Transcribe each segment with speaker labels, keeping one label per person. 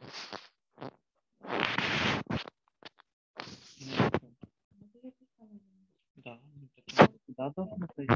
Speaker 1: Да, да, да, должно пройти.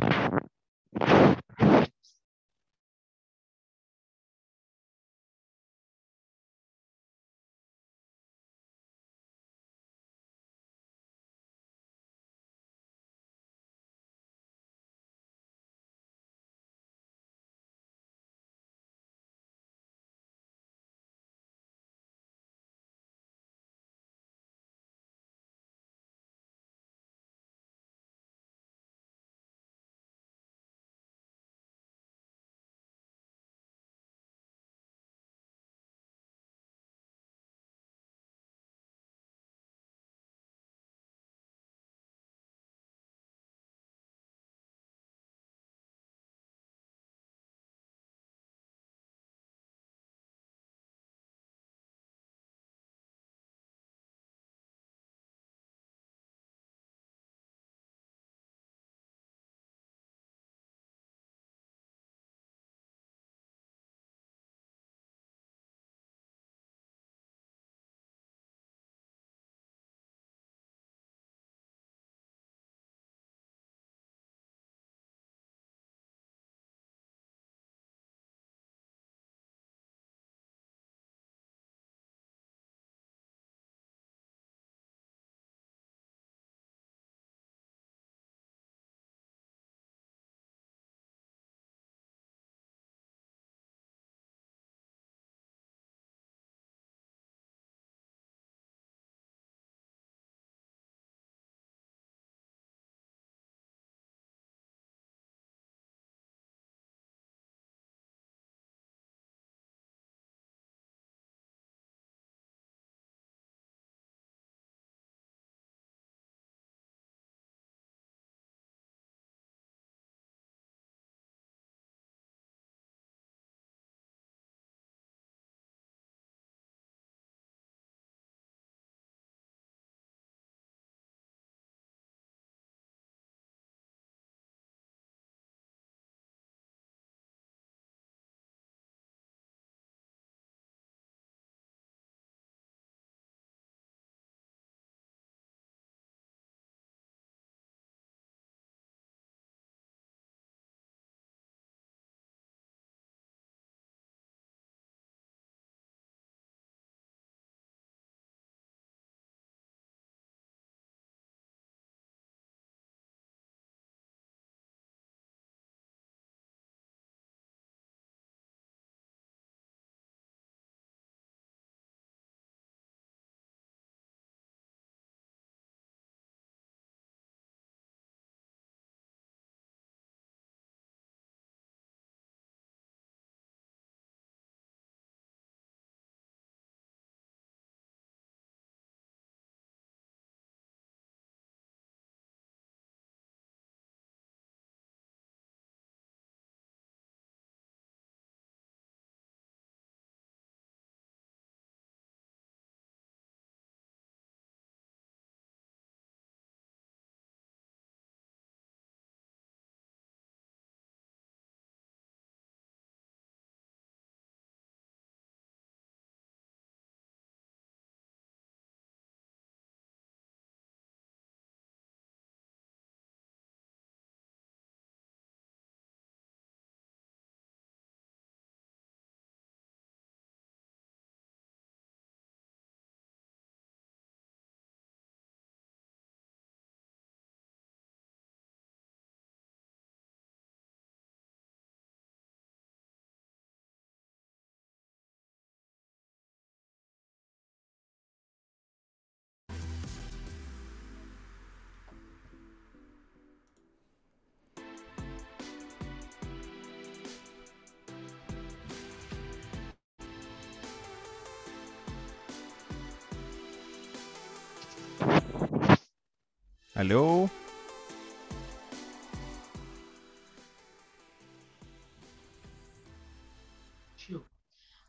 Speaker 1: Алло.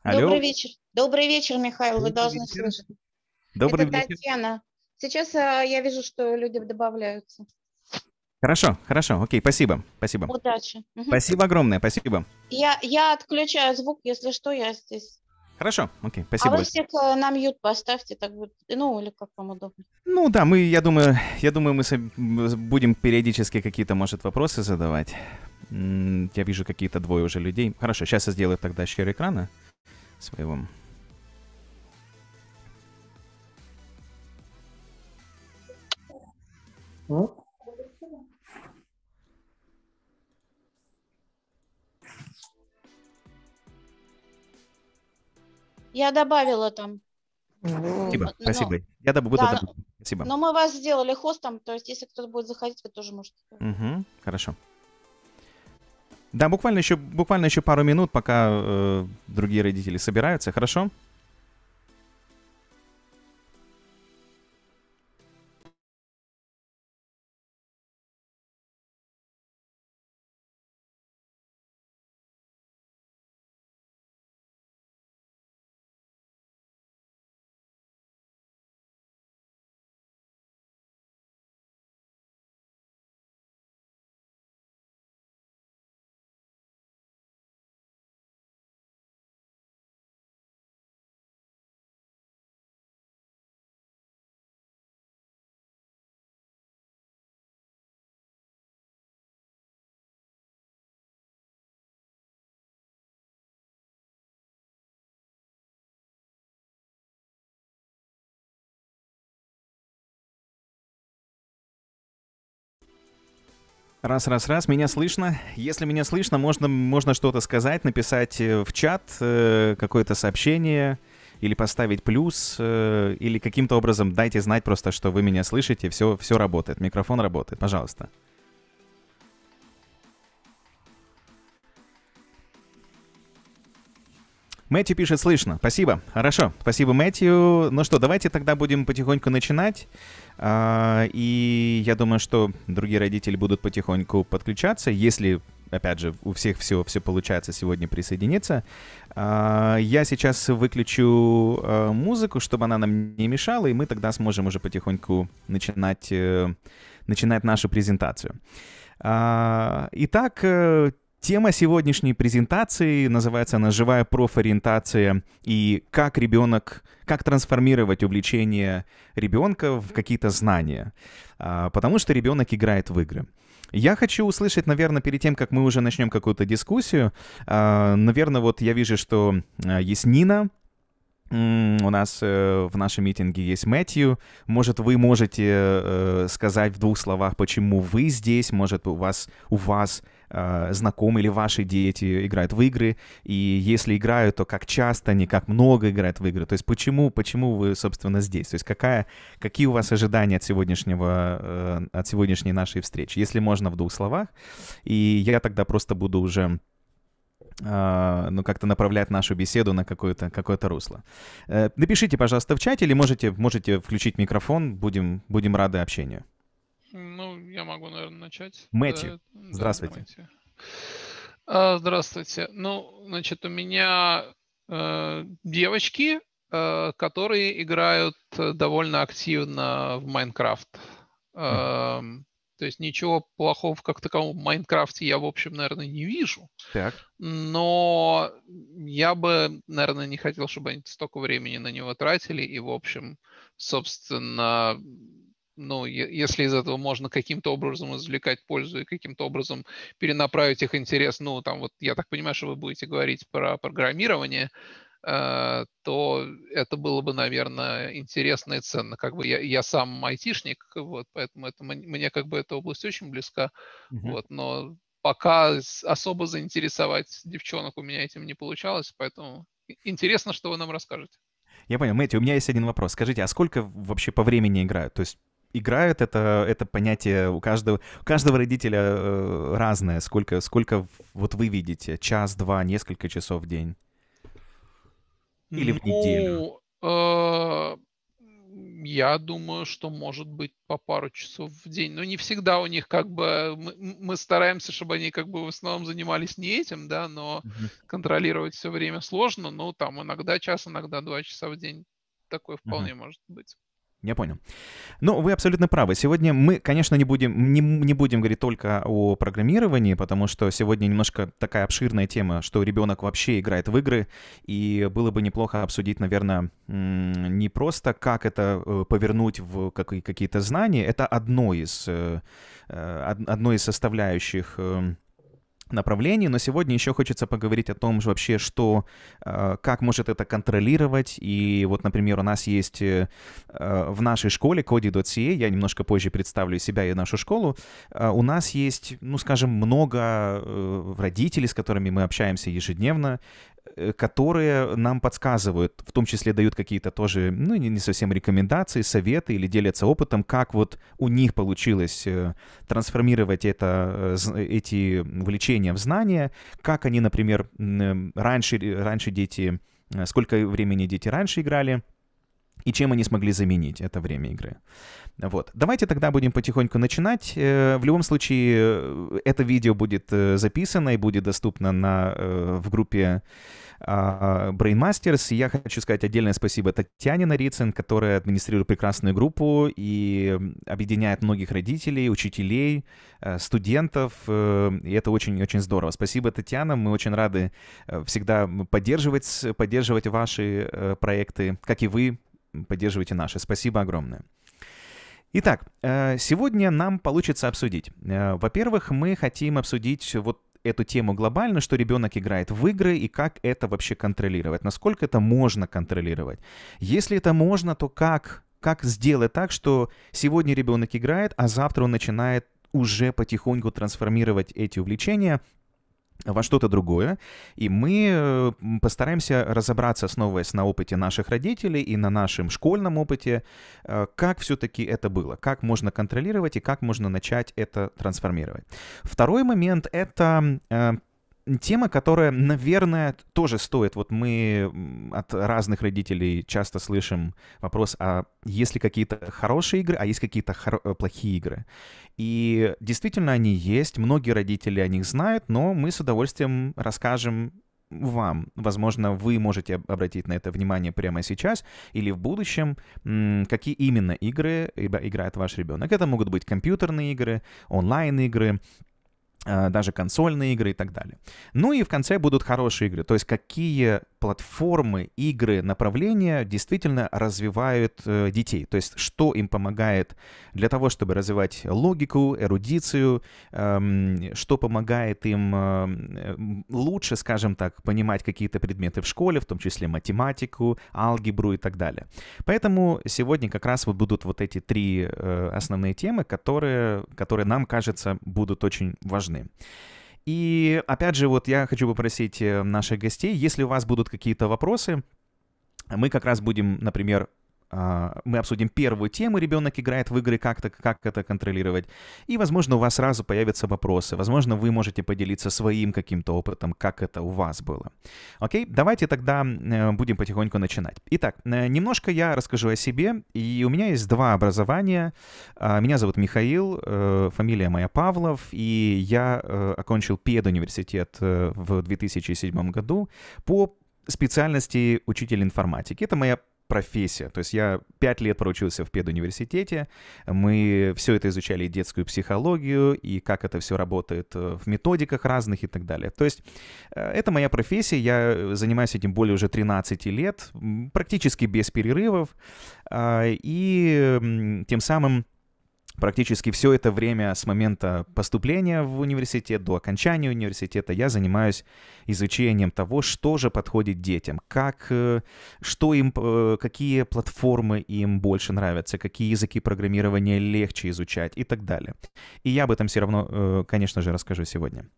Speaker 1: Алло. Добрый
Speaker 2: вечер. Добрый вечер, Михаил. Вы должны вечер. слышать. Добрый Это вечер. Татьяна. Сейчас а, я вижу, что люди добавляются.
Speaker 3: Хорошо, хорошо, окей, спасибо, спасибо. Удачи. Спасибо огромное, спасибо.
Speaker 2: Я, я отключаю звук, если что, я здесь.
Speaker 3: Хорошо, окей, а спасибо. А вы всех
Speaker 2: э, на мьют поставьте, так будет, ну, или как вам удобно.
Speaker 3: Ну да, мы, я думаю, я думаю, мы э, будем периодически какие-то, может, вопросы задавать. Я вижу какие-то двое уже людей. Хорошо, сейчас я сделаю тогда share экрана э, своего.
Speaker 1: Вот.
Speaker 2: Я добавила там. Спасибо, но, спасибо. Я добавлю буду да, Спасибо. Но мы вас сделали хостом, то есть если кто-то будет заходить, вы тоже можете.
Speaker 3: Угу, хорошо. Да, буквально еще, буквально еще пару минут, пока э, другие родители собираются, хорошо? Раз, раз, раз, меня слышно. Если меня слышно, можно, можно что-то сказать, написать э, в чат э, какое-то сообщение или поставить плюс, э, или каким-то образом дайте знать просто, что вы меня слышите, все, все работает, микрофон работает, пожалуйста. Мэтью пишет, слышно. Спасибо. Хорошо. Спасибо, Мэтью. Ну что, давайте тогда будем потихоньку начинать. А, и я думаю, что другие родители будут потихоньку подключаться, если опять же, у всех все, все получается сегодня присоединиться. А, я сейчас выключу а, музыку, чтобы она нам не мешала, и мы тогда сможем уже потихоньку начинать, э, начинать нашу презентацию. Итак, э, Тема сегодняшней презентации называется она «Живая профориентация» и как ребенок, как трансформировать увлечение ребенка в какие-то знания, а, потому что ребенок играет в игры. Я хочу услышать, наверное, перед тем, как мы уже начнем какую-то дискуссию, а, наверное, вот я вижу, что а, есть Нина, у нас э, в нашем митинге есть Мэтью. Может, вы можете э, сказать в двух словах, почему вы здесь? Может, у вас, у вас Э, знакомые или ваши дети играют в игры, и если играют, то как часто они, как много играют в игры. То есть почему, почему вы, собственно, здесь? То есть какая, какие у вас ожидания от сегодняшнего, э, от сегодняшней нашей встречи? Если можно в двух словах, и я тогда просто буду уже э, ну, как-то направлять нашу беседу на какое-то какое русло. Напишите, пожалуйста, в чате или можете, можете включить микрофон, будем, будем рады общению.
Speaker 4: Ну, я могу, наверное, начать. Мэти, э, да, здравствуйте. Мэти. А, здравствуйте. Ну, значит, у меня э, девочки, э, которые играют довольно активно в Майнкрафт. Э, то есть ничего плохого как такового в Майнкрафте я, в общем, наверное, не вижу. Так. Но я бы, наверное, не хотел, чтобы они столько времени на него тратили. И, в общем, собственно, ну, если из этого можно каким-то образом извлекать пользу и каким-то образом перенаправить их интерес, ну, там вот я так понимаю, что вы будете говорить про программирование, э, то это было бы, наверное, интересно и ценно. Как бы я, я сам айтишник, вот, поэтому это, мне как бы эта область очень близка, mm вот, но пока особо заинтересовать девчонок у меня этим не получалось, поэтому интересно, что вы нам расскажете.
Speaker 3: Я понял, Мэтью, у меня есть один вопрос. Скажите, а сколько вообще по времени играют? То есть играют, это, это понятие у каждого, у каждого родителя э, разное. Сколько, сколько вот вы видите? Час, два, несколько часов в день? Или ну, в неделю?
Speaker 4: Э, я думаю, что может быть по пару часов в день. Но не всегда у них как бы... Мы, мы стараемся, чтобы они как бы в основном занимались не этим, да, но угу. контролировать все время сложно. Но там иногда час, иногда два часа в день такое вполне uh может быть.
Speaker 3: Я понял. Ну, вы абсолютно правы. Сегодня мы, конечно, не будем, не, не будем говорить только о программировании, потому что сегодня немножко такая обширная тема, что ребенок вообще играет в игры, и было бы неплохо обсудить, наверное, не просто как это э, повернуть в какие-то знания, это одно из, э, э, одно из составляющих направлений, но сегодня еще хочется поговорить о том же вообще, что, э, как может это контролировать, и вот, например, у нас есть э, в нашей школе Cody.ca, я немножко позже представлю себя и нашу школу, э, у нас есть, ну, скажем, много родителей, с которыми мы общаемся ежедневно, Э, которые нам подсказывают, в том числе дают какие-то тоже, ну, не совсем рекомендации, советы или делятся опытом, как вот у них получилось э, трансформировать это, э, эти влечения в знания, как они, например, раньше, раньше дети, сколько времени дети раньше играли, и чем они смогли заменить это время игры. Вот. Давайте тогда будем потихоньку начинать. Э, в любом случае, э, это видео будет э, записано и будет доступно на, в группе а, Brain Masters. И я хочу сказать отдельное спасибо Татьяне Нарицын, которая администрирует прекрасную группу и объединяет многих родителей, учителей, студентов. И это очень-очень здорово. Спасибо, Татьяна. Мы очень рады всегда поддерживать, поддерживать ваши проекты, как и вы поддерживаете наши. Спасибо огромное. Итак, э, сегодня нам получится обсудить. Э, во-первых, мы хотим обсудить вот эту тему глобально, что ребенок играет в игры и как это вообще контролировать, насколько это можно контролировать. Если это можно, то как, как сделать так, что сегодня ребенок играет, а завтра он начинает уже потихоньку трансформировать эти увлечения во что-то другое, и мы э, постараемся разобраться, основываясь на опыте наших родителей и на нашем школьном опыте, э, как все-таки это было, как можно контролировать и как можно начать это трансформировать. Второй момент — это э, тема, которая, наверное, тоже стоит. Вот мы от разных родителей часто слышим вопрос, а есть ли какие-то хорошие игры, а есть какие-то хор- э, плохие игры. И действительно они есть, многие родители о них знают, но мы с удовольствием расскажем вам. Возможно, вы можете обратить на это внимание прямо сейчас или в будущем, какие именно игры играет ваш ребенок. Это могут быть компьютерные игры, онлайн-игры, Э, даже консольные игры и так далее. Ну и в конце будут хорошие игры, то есть какие платформы, игры, направления действительно развивают э, детей. То есть что им помогает для того, чтобы развивать логику, эрудицию, эм, что помогает им э, лучше, скажем так, понимать какие-то предметы в школе, в том числе математику, алгебру и так далее. Поэтому сегодня как раз вот будут вот эти три э, основные темы, которые, которые нам, кажется, будут очень важны. И опять же, вот я хочу попросить э, наших гостей, если у вас будут какие-то вопросы, мы как раз будем, например, а, мы обсудим первую тему, ребенок играет в игры, как, -то, как это контролировать. И, возможно, у вас сразу появятся вопросы. Возможно, вы можете поделиться своим каким-то опытом, как это у вас было. Окей, давайте тогда э, будем потихоньку начинать. Итак, э, немножко я расскажу о себе. И у меня есть два образования. А, меня зовут Михаил, э, фамилия моя Павлов, и я окончил педуниверситет в 2007 году по специальности учитель информатики. Это моя профессия. То есть я пять лет проучился в педуниверситете, мы все это изучали, и детскую психологию, и как это все работает э, в методиках разных и так далее. То есть э, это моя профессия, я э, занимаюсь этим более уже 13 лет, практически без перерывов, а, и тем самым Практически все это время с момента поступления в университет до окончания университета я занимаюсь изучением того, что же подходит детям, как, э, что им, э, какие платформы им больше нравятся, какие языки программирования легче изучать и так далее. И я об этом все равно, э, конечно же, расскажу сегодня.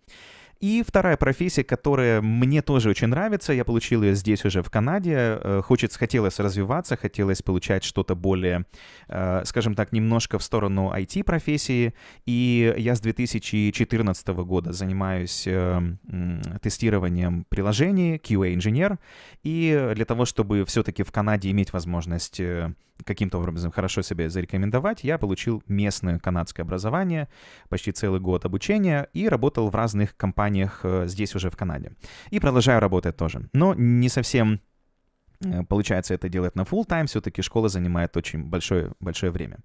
Speaker 3: И вторая профессия, которая мне тоже очень нравится, я получил ее здесь уже в Канаде. Э, хочется, хотелось развиваться, хотелось получать что-то более, э, скажем так, немножко в сторону IT-профессии. И я с 2014 года занимаюсь э, тестированием приложений, QA-инженер. И для того, чтобы все-таки в Канаде иметь возможность каким-то образом хорошо себя зарекомендовать, я получил местное канадское образование, почти целый год обучения и работал в разных компаниях э, здесь уже в Канаде. И продолжаю работать тоже, но не совсем Э, получается это делать на full time, все-таки школа занимает очень большое, большое время.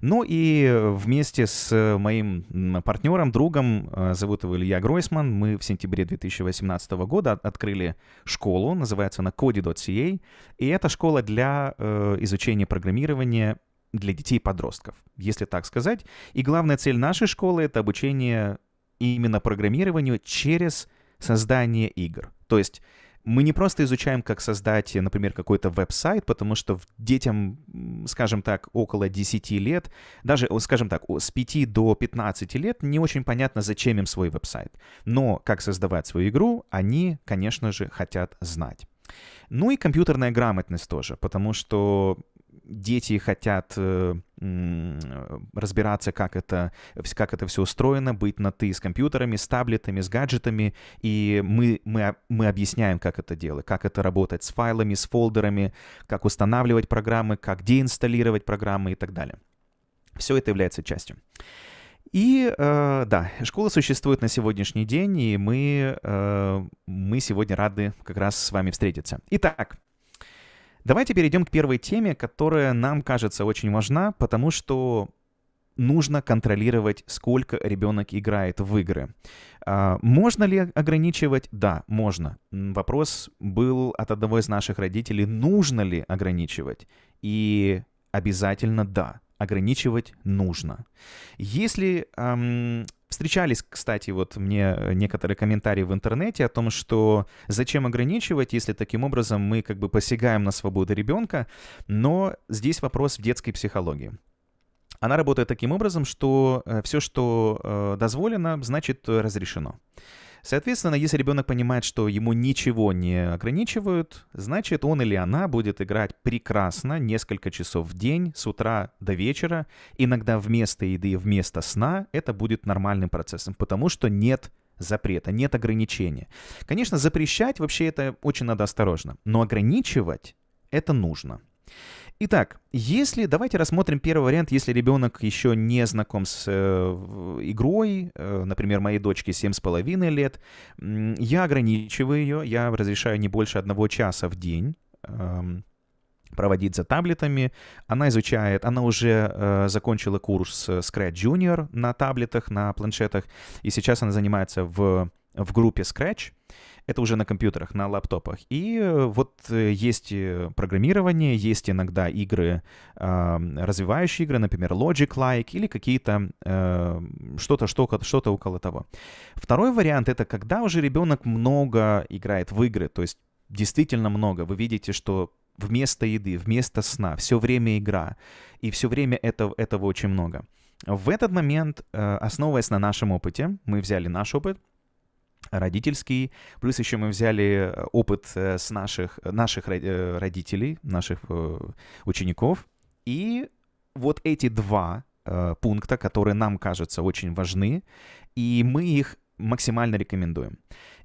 Speaker 3: Ну и э, вместе с э, моим партнером, другом, зовут его Илья Гройсман, мы в сентябре 2018 года открыли школу, называется она Cody.ca, и это школа для изучения программирования для детей и подростков, если так сказать. И главная цель нашей школы — это обучение именно программированию через создание игр. То есть мы не просто изучаем, как создать, например, какой-то веб-сайт, потому что детям, скажем так, около 10 лет, даже, скажем так, с 5 до 15 лет не очень понятно, зачем им свой веб-сайт. Но как создавать свою игру, они, конечно же, хотят знать. Ну и компьютерная грамотность тоже, потому что дети хотят э, разбираться, как это, как это все устроено, быть на «ты» с компьютерами, с таблетами, с гаджетами, и мы, мы, мы объясняем, как это делать, как это работать с файлами, с фолдерами, как устанавливать программы, как деинсталлировать программы и так далее. Все это является частью. И э, да, школа существует на сегодняшний день, и мы, э, мы сегодня рады как раз с вами встретиться. Итак, Давайте перейдем к первой теме, которая нам кажется очень важна, потому что нужно контролировать, сколько ребенок играет в игры. А, можно ли ограничивать? Да, можно. Вопрос был от одного из наших родителей, нужно ли ограничивать? И обязательно да, ограничивать нужно. Если Встречались, кстати, вот мне э, некоторые комментарии в интернете о том, что зачем ограничивать, если таким образом мы как бы посягаем на свободу ребенка, но здесь вопрос в детской психологии. Она работает таким образом, что э, все, что э, дозволено, значит разрешено. Соответственно, если ребенок понимает, что ему ничего не ограничивают, значит он или она будет играть прекрасно несколько часов в день, с утра до вечера, иногда вместо еды, вместо сна. Это будет нормальным процессом, потому что нет запрета, нет ограничения. Конечно, запрещать вообще это очень надо осторожно, но ограничивать это нужно. Итак, если давайте рассмотрим первый вариант, если ребенок еще не знаком с э, игрой, э, например, моей дочке 7,5 лет, э, я ограничиваю ее, я разрешаю не больше одного часа в день. Э, проводить за таблетами. Она изучает, она уже э, закончила курс э, Scratch Junior на таблетах, на планшетах, и сейчас она занимается в, в группе Scratch. Это уже на компьютерах, на лаптопах. И э, вот э, есть э, программирование, есть иногда игры, развивающие игры, например, Logic-like или какие-то эм, что-то, что-то, что-то около того. Второй вариант — это когда уже ребенок много играет в игры, то есть действительно много. Вы видите, что вместо еды, вместо сна, все время игра. И все время это, этого очень много. В этот момент, основываясь на нашем опыте, мы взяли наш опыт — родительский. Плюс еще мы взяли э, опыт э, с наших, наших э, родителей, наших учеников. И вот эти два пункта, которые нам кажутся очень важны, и мы их максимально рекомендуем.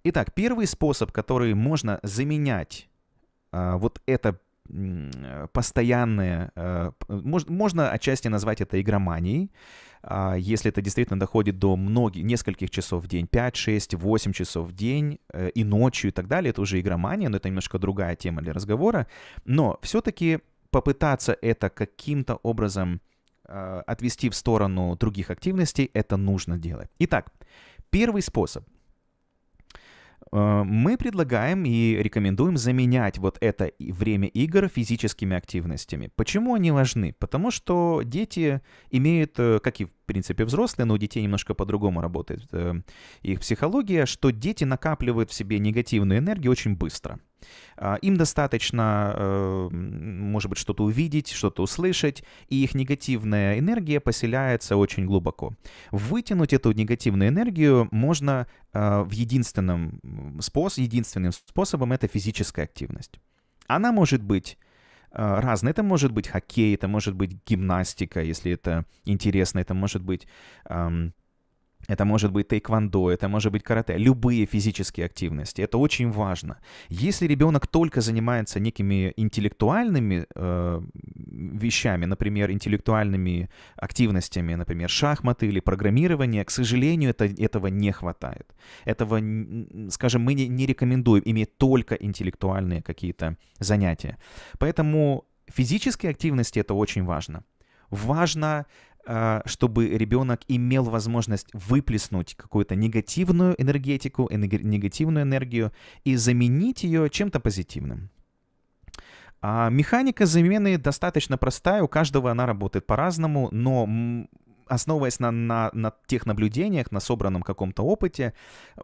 Speaker 3: Итак, первый способ, который можно заменять вот это постоянное, можно отчасти назвать это игроманией, а, если это действительно доходит до многих, нескольких часов в день, 5, 6, 8 часов в день э, и ночью и так далее, это уже игромания, но это немножко другая тема для разговора. Но все-таки попытаться это каким-то образом а, отвести в сторону других активностей, это нужно делать. Итак, первый способ Э, мы предлагаем и рекомендуем заменять вот это время игр физическими активностями. Почему они важны? Потому что дети имеют, э, как и в принципе взрослые, но у детей немножко по-другому работает э, их психология, что дети накапливают в себе негативную энергию очень быстро. А, им достаточно, э, может быть, что-то увидеть, что-то услышать, и их негативная энергия поселяется очень глубоко. Вытянуть эту негативную энергию можно э, в единственном спос, единственным способом — это физическая активность. Она может быть э, разной. Это может быть хоккей, это может быть гимнастика, если это интересно, это может быть это может быть тайквандо, это может быть карате, любые физические активности. Это очень важно. Если ребенок только занимается некими интеллектуальными э, вещами, например, интеллектуальными активностями, например, шахматы или программирование, к сожалению, это, этого не хватает. Этого, скажем, мы не, не рекомендуем иметь только интеллектуальные какие-то занятия. Поэтому физические активности это очень важно важно а, чтобы ребенок имел возможность выплеснуть какую-то негативную энергетику, негативную энергию и заменить ее чем-то позитивным. А механика замены достаточно простая, у каждого она работает по-разному, но основываясь на, на, на тех наблюдениях, на собранном каком-то опыте,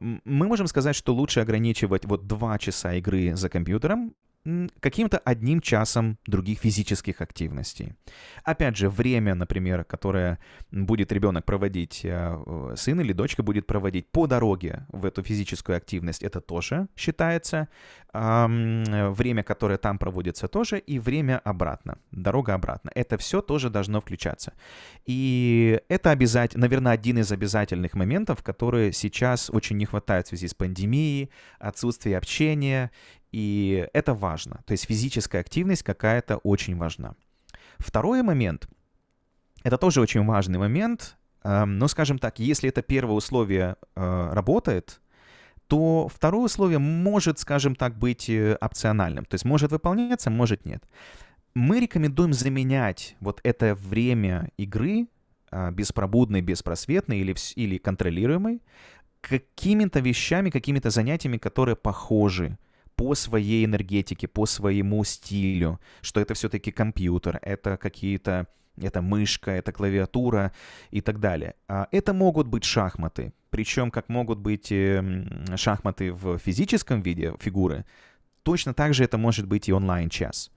Speaker 3: мы можем сказать, что лучше ограничивать вот два часа игры за компьютером каким-то одним часом других физических активностей. Опять же, время, например, которое будет ребенок проводить, э, сын или дочка будет проводить по дороге в эту физическую активность, это тоже считается. Э, время, которое там проводится, тоже. И время обратно, дорога обратно. Это все тоже должно включаться. И это, обязательно, наверное, один из обязательных моментов, которые сейчас очень не хватает в связи с пандемией, отсутствие общения и это важно. То есть физическая активность какая-то очень важна. Второй момент, это тоже очень важный момент, эм, но, ну, скажем так, если это первое условие э, работает, то второе условие может, скажем так, быть э, опциональным. То есть может выполняться, может нет. Мы рекомендуем заменять вот это время игры э, беспробудной, беспросветной или, или контролируемой какими-то вещами, какими-то занятиями, которые похожи по своей энергетике, по своему стилю, что это все-таки компьютер, это какие-то это мышка, это клавиатура и так далее. А это могут быть шахматы, причем как могут быть эм, шахматы в физическом виде фигуры, точно так же это может быть и онлайн-час.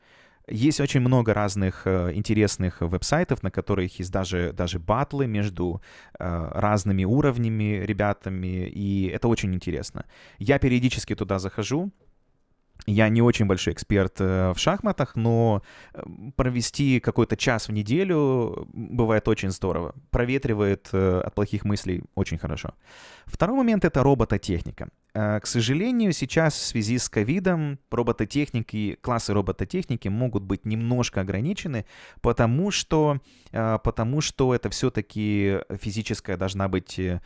Speaker 3: Есть очень много разных э, интересных веб-сайтов, на которых есть даже, даже батлы между э, разными уровнями, ребятами, и это очень интересно. Я периодически туда захожу, я не очень большой эксперт э, в шахматах, но эм, провести какой-то час в неделю бывает очень здорово. Проветривает э, от плохих мыслей очень хорошо. Второй момент — это робототехника. Э, к сожалению, сейчас в связи с ковидом робототехники, классы робототехники могут быть немножко ограничены, потому что, потому что это все-таки физическое должна быть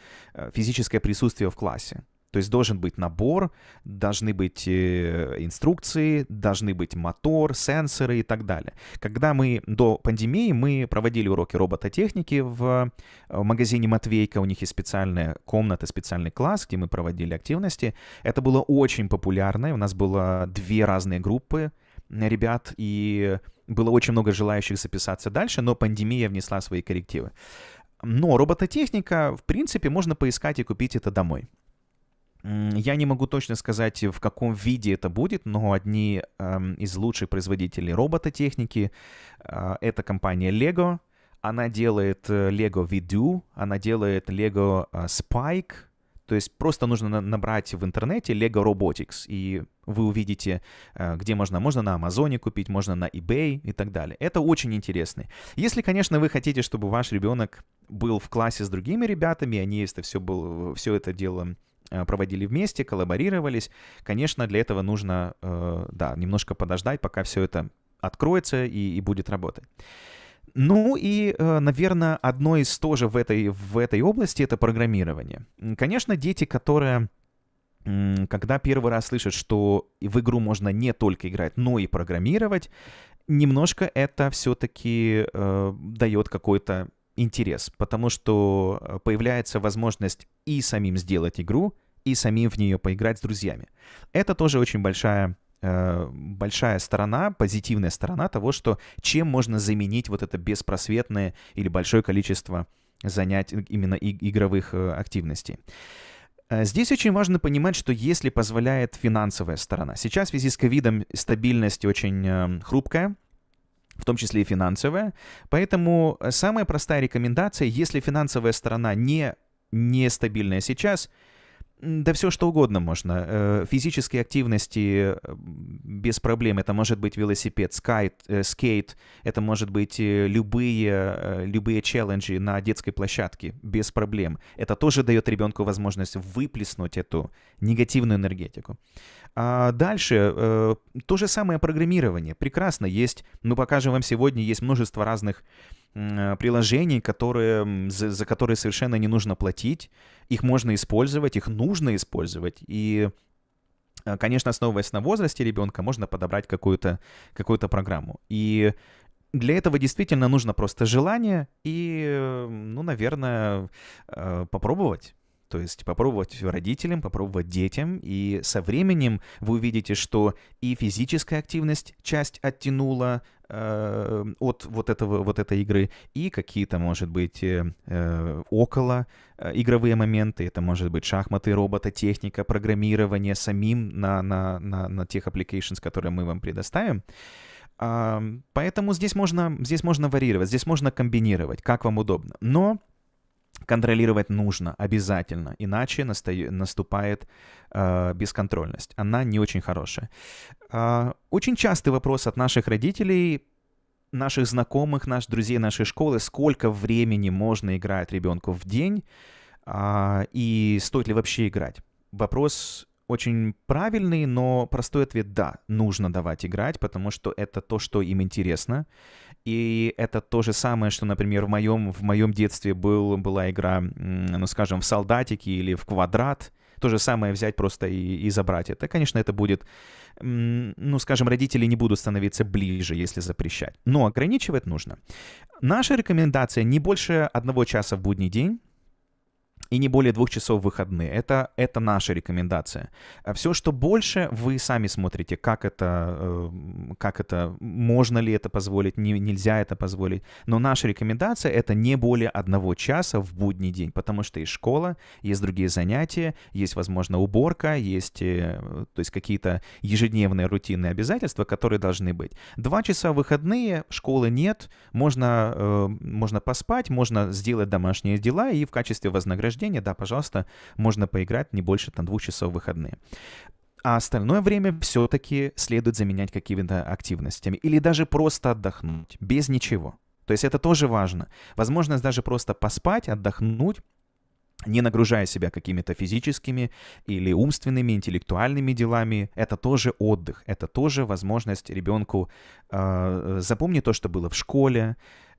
Speaker 3: физическое присутствие в классе. То есть должен быть набор, должны быть э, инструкции, должны быть мотор, сенсоры и так далее. Когда мы до пандемии, мы проводили уроки робототехники э, в магазине Матвейка. У них есть специальная комната, специальный класс, где мы проводили активности. Это было очень популярно. У нас было две разные группы ребят, и было очень много желающих записаться дальше, но пандемия внесла свои коррективы. Но робототехника, в принципе, можно поискать и купить это домой. Я не могу точно сказать, в каком виде это будет, но одни э, из лучших производителей робототехники э, — это компания Lego. Она делает э, Lego Vidu, она делает Lego э, Spike. То есть просто нужно на- набрать в интернете Lego Robotics, и вы увидите, э, где можно. Можно на Амазоне купить, можно на eBay и так далее. Это очень интересно. Если, конечно, вы хотите, чтобы ваш ребенок был в классе с другими ребятами, они это все, было, все это дело Э, проводили вместе, коллаборировались. Конечно, для этого нужно, э, да, немножко подождать, пока все это откроется и, и будет работать. Ну и, э, наверное, одно из тоже в этой, в этой области — это программирование. Конечно, дети, которые когда первый раз слышат, что в игру можно не только играть, но и программировать, немножко это все-таки э, дает какой-то интерес, потому что э, появляется возможность и самим сделать игру, и самим в нее поиграть с друзьями. Это тоже очень большая э, большая сторона, позитивная сторона того, что чем можно заменить вот это беспросветное или большое количество занятий именно игровых э, активностей. Здесь очень важно понимать, что если позволяет финансовая сторона. Сейчас в связи с ковидом стабильность очень эм, хрупкая, в том числе и финансовая. Поэтому э, самая простая рекомендация, если финансовая сторона не нестабильная сейчас, да все что угодно можно. Э, физические активности без проблем. Это может быть велосипед, скайт, э, скейт. Это может быть э, любые, любые челленджи на детской площадке без проблем. Это тоже дает ребенку возможность выплеснуть эту негативную энергетику. А дальше то же самое программирование. Прекрасно есть. Мы покажем вам сегодня, есть множество разных Э, приложений, которые, за, за которые совершенно не нужно платить. Их можно использовать, их нужно использовать. И, э, конечно, основываясь на возрасте ребенка, можно подобрать какую-то какую программу. И для этого действительно нужно просто желание и, э, ну, наверное, попробовать. То есть попробовать родителям, попробовать детям, и со временем вы увидите, что и физическая активность часть оттянула э, от вот, этого, вот этой игры, и какие-то, может быть, э, э около э, игровые моменты, это может быть шахматы, робототехника, программирование самим на, на, на, на тех applications, которые мы вам предоставим. Э, поэтому здесь можно, здесь можно варьировать, здесь можно комбинировать, как вам удобно. Но контролировать нужно обязательно, иначе наступает э, бесконтрольность. Она не очень хорошая. Э, очень частый вопрос от наших родителей наших знакомых, наших друзей, нашей школы, сколько времени можно играть ребенку в день а, и стоит ли вообще играть. Вопрос очень правильный, но простой ответ да, нужно давать играть, потому что это то, что им интересно. И это то же самое, что, например, в моем, в моем детстве был, была игра, ну, скажем, в солдатики или в квадрат. То же самое взять просто и, и забрать это. Конечно, это будет, ну, скажем, родители не будут становиться ближе, если запрещать. Но ограничивать нужно. Наша рекомендация не больше одного часа в будний день и не более двух часов в выходные. Это, это наша рекомендация. А Все, что больше, вы сами смотрите, как это, эм, как это, можно ли это позволить, не, нельзя это позволить. Но наша рекомендация — это не более одного часа в будний день, потому что есть школа, есть другие занятия, есть, возможно, уборка, есть, э, то есть какие-то ежедневные рутинные обязательства, которые должны быть. Два часа выходные, школы нет, можно, э, можно поспать, можно сделать домашние дела и в качестве вознаграждения рождения, да, пожалуйста, можно поиграть не больше там двух часов в выходные а остальное время все-таки следует заменять какими-то активностями или даже просто отдохнуть без ничего. То есть это тоже важно. Возможность даже просто поспать, отдохнуть, не нагружая себя какими-то физическими или умственными, интеллектуальными делами, это тоже отдых, это тоже возможность ребенку а, э, запомнить то, что было в школе,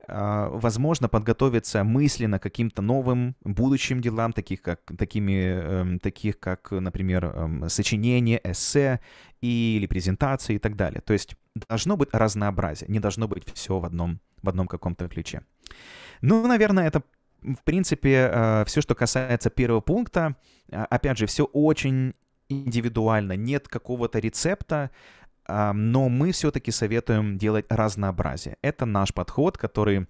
Speaker 3: а, возможно, подготовиться мысленно к каким-то новым будущим делам, таких как, такими, эм, таких как например, эм, сочинение, эссе или презентации и так далее. То есть должно быть разнообразие, не должно быть все в одном, в одном каком-то ключе. Ну, наверное, это в принципе, э, все, что касается первого пункта, а, опять же, все очень индивидуально, нет какого-то рецепта, а, но мы все-таки советуем делать разнообразие. Это наш подход, который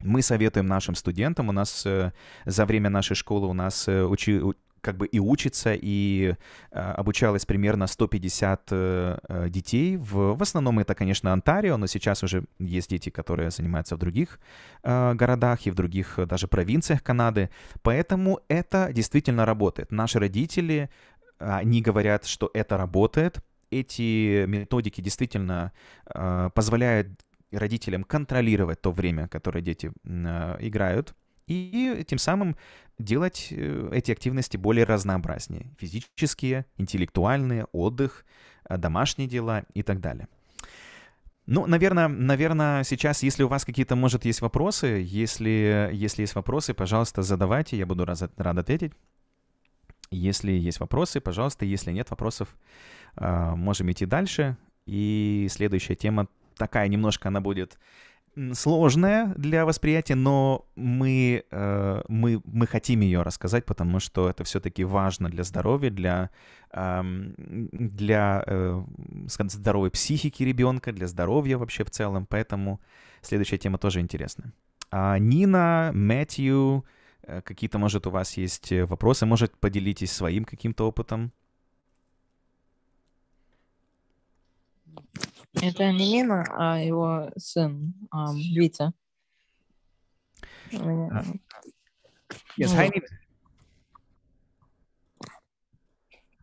Speaker 3: мы советуем нашим студентам. У нас э, за время нашей школы у нас э, учи, как бы и учится, и а, обучалось примерно 150 э, детей. В, в основном это, конечно, Онтарио, но сейчас уже есть дети, которые занимаются в других а, городах и в других даже провинциях Канады. Поэтому это действительно работает. Наши родители, они говорят, что это работает, эти методики действительно э, позволяют родителям контролировать то время, которое дети э, играют, и тем самым делать э, эти активности более разнообразнее. Физические, интеллектуальные, отдых, домашние дела и так далее. Ну, наверное, наверное, сейчас, если у вас какие-то, может, есть вопросы, если, если есть вопросы, пожалуйста, задавайте, я буду раз, рад ответить. Если есть вопросы, пожалуйста, если нет вопросов, Э, можем идти дальше. И следующая тема такая немножко, она будет сложная для восприятия, но мы, э, мы, мы хотим ее рассказать, потому что это все-таки важно для здоровья, для, эм, для э, скажем, здоровой психики ребенка, для здоровья вообще в целом. Поэтому следующая тема тоже интересна. А, Нина, Мэтью, какие-то, может, у вас есть вопросы, может, поделитесь своим каким-то опытом.
Speaker 2: Это не Мина, а его сын um, Витя. Uh, yes, hi, Nina.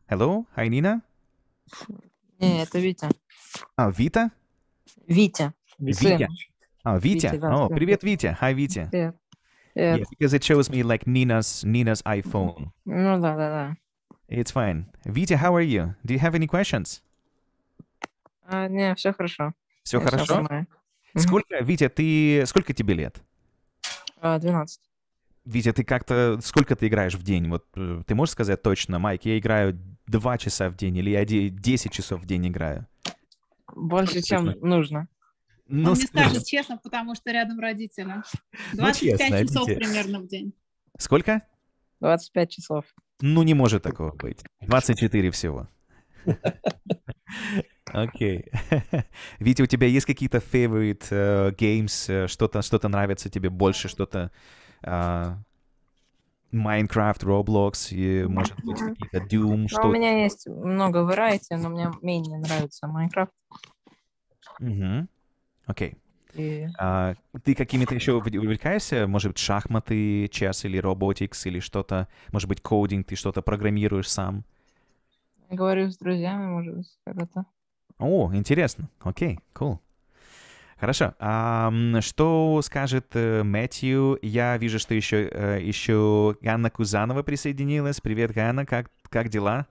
Speaker 3: Hello, hi, Nina.
Speaker 2: Не, это Витя. А, Вита? Витя. Витя.
Speaker 3: Oh, Vita. Vita oh, привет, Витя. Hi, Витя.
Speaker 2: Yeah. Yeah.
Speaker 3: because it shows me like Nina's Nina's iPhone.
Speaker 2: No, no, no, no.
Speaker 3: It's fine. Vita, how are you? Do you have any questions?
Speaker 2: А, не, все хорошо.
Speaker 1: Все
Speaker 3: Я хорошо? сколько, Витя, ты... Сколько тебе лет? 12. А, Витя, ты как-то... Сколько ты играешь в день? Вот э, ты можешь сказать точно, Майк, я играю 2 часа в день или я 10 часов в день играю?
Speaker 2: Больше, чем нужно. Ну, Он ну, не скажет
Speaker 1: честно, потому что рядом родители. 25 ну, честно, часов Витя. примерно в день.
Speaker 3: Сколько? 25 часов. Ну, не может такого быть. 24 всего. Окей. Okay. Витя, у тебя есть какие-то favorite uh, games? Э, что-то что нравится тебе больше, что-то... Uh, Minecraft, Roblox, и, может быть, какие-то Doom, что ну, У меня
Speaker 2: есть много variety, но мне менее нравится Minecraft.
Speaker 3: Угу. Окей. И... А, ты какими-то еще увлекаешься? Может быть, шахматы, час или роботикс, или что-то? Может быть, кодинг, ты что-то программируешь сам?
Speaker 2: говорю с друзьями, может быть, когда-то.
Speaker 3: О, интересно. Окей, cool. Хорошо. А, что скажет э, Мэтью? Я вижу, что еще, э, еще Ганна Кузанова присоединилась. Привет, Ганна, как, как дела?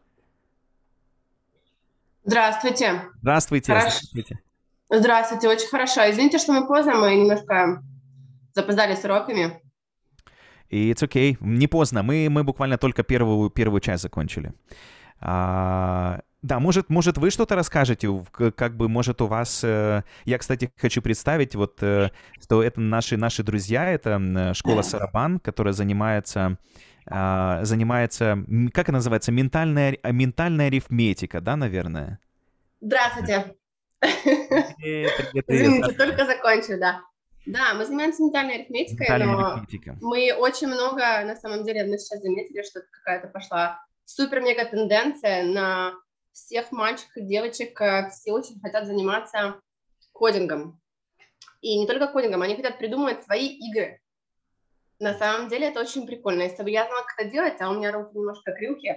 Speaker 1: Здравствуйте.
Speaker 3: Здравствуйте. Здравствуйте.
Speaker 1: Здравствуйте, очень хорошо. Извините, что мы поздно, мы немножко запоздали с уроками.
Speaker 3: И it's okay, не поздно. Мы, мы буквально только первую, первую часть закончили. А, да, может, может вы что-то расскажете, как бы, может, у вас... Э, я, кстати, хочу представить, вот, э, что это наши, наши друзья, это э, школа Сарабан, которая занимается а, занимается, как она называется, ментальная, ментальная арифметика, да, наверное?
Speaker 1: Здравствуйте.
Speaker 3: Извините,
Speaker 1: только закончу, да. Да, мы занимаемся ментальной арифметикой, Ментальная но арифметика. мы очень много, на самом деле, мы сейчас заметили, что какая-то пошла супер-мега тенденция на всех мальчиков и девочек, э, все очень хотят заниматься кодингом. И не только кодингом, они хотят придумывать свои игры. На самом деле это очень прикольно. Если бы я знала, как это делать, а у меня руки немножко крюки,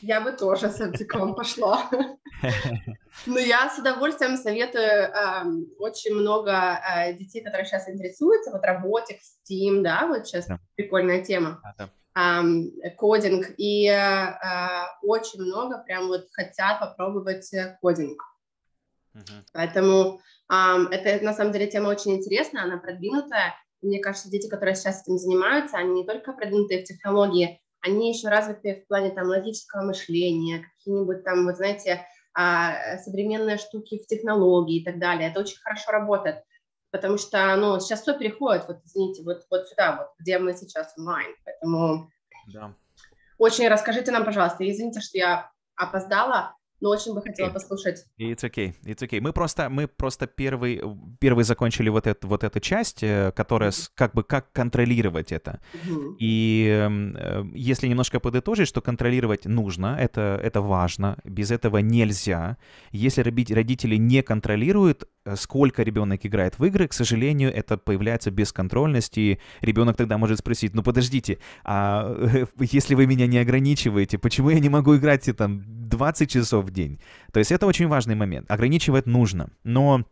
Speaker 1: я бы тоже с Аптиком пошла. Но я с удовольствием советую эм, очень много э, детей, которые сейчас интересуются, вот роботик, Steam, да, вот сейчас прикольная тема кодинг, и э, э, очень много прям вот хотят попробовать э, кодинг. Поэтому это на самом деле тема очень интересная, она продвинутая. Мне кажется, дети, которые сейчас этим занимаются, они не только продвинутые в технологии, они еще развитые в плане там логического мышления, какие-нибудь там, вот знаете, а, современные штуки в технологии и так далее. Это очень хорошо работает потому что, ну, сейчас все переходит, вот, извините, вот, вот сюда, вот, где мы сейчас онлайн,
Speaker 3: поэтому... Да.
Speaker 1: Очень расскажите нам, пожалуйста, извините, что я опоздала, но очень бы хотела okay. послушать.
Speaker 3: It's okay, it's okay. Мы просто, мы просто первый, первый закончили вот, это, вот эту часть, э, которая mm-hmm. как бы как контролировать это. Mm-hmm. И эм, э, если немножко подытожить, что контролировать нужно, это, это важно, без этого нельзя. Если родители не контролируют, э, сколько ребенок играет в игры, к сожалению, это появляется бесконтрольность, и ребенок тогда может спросить, ну подождите, а если вы меня не ограничиваете, почему я не могу играть и там 20 часов, день. То есть это очень важный момент. Ограничивать нужно. Но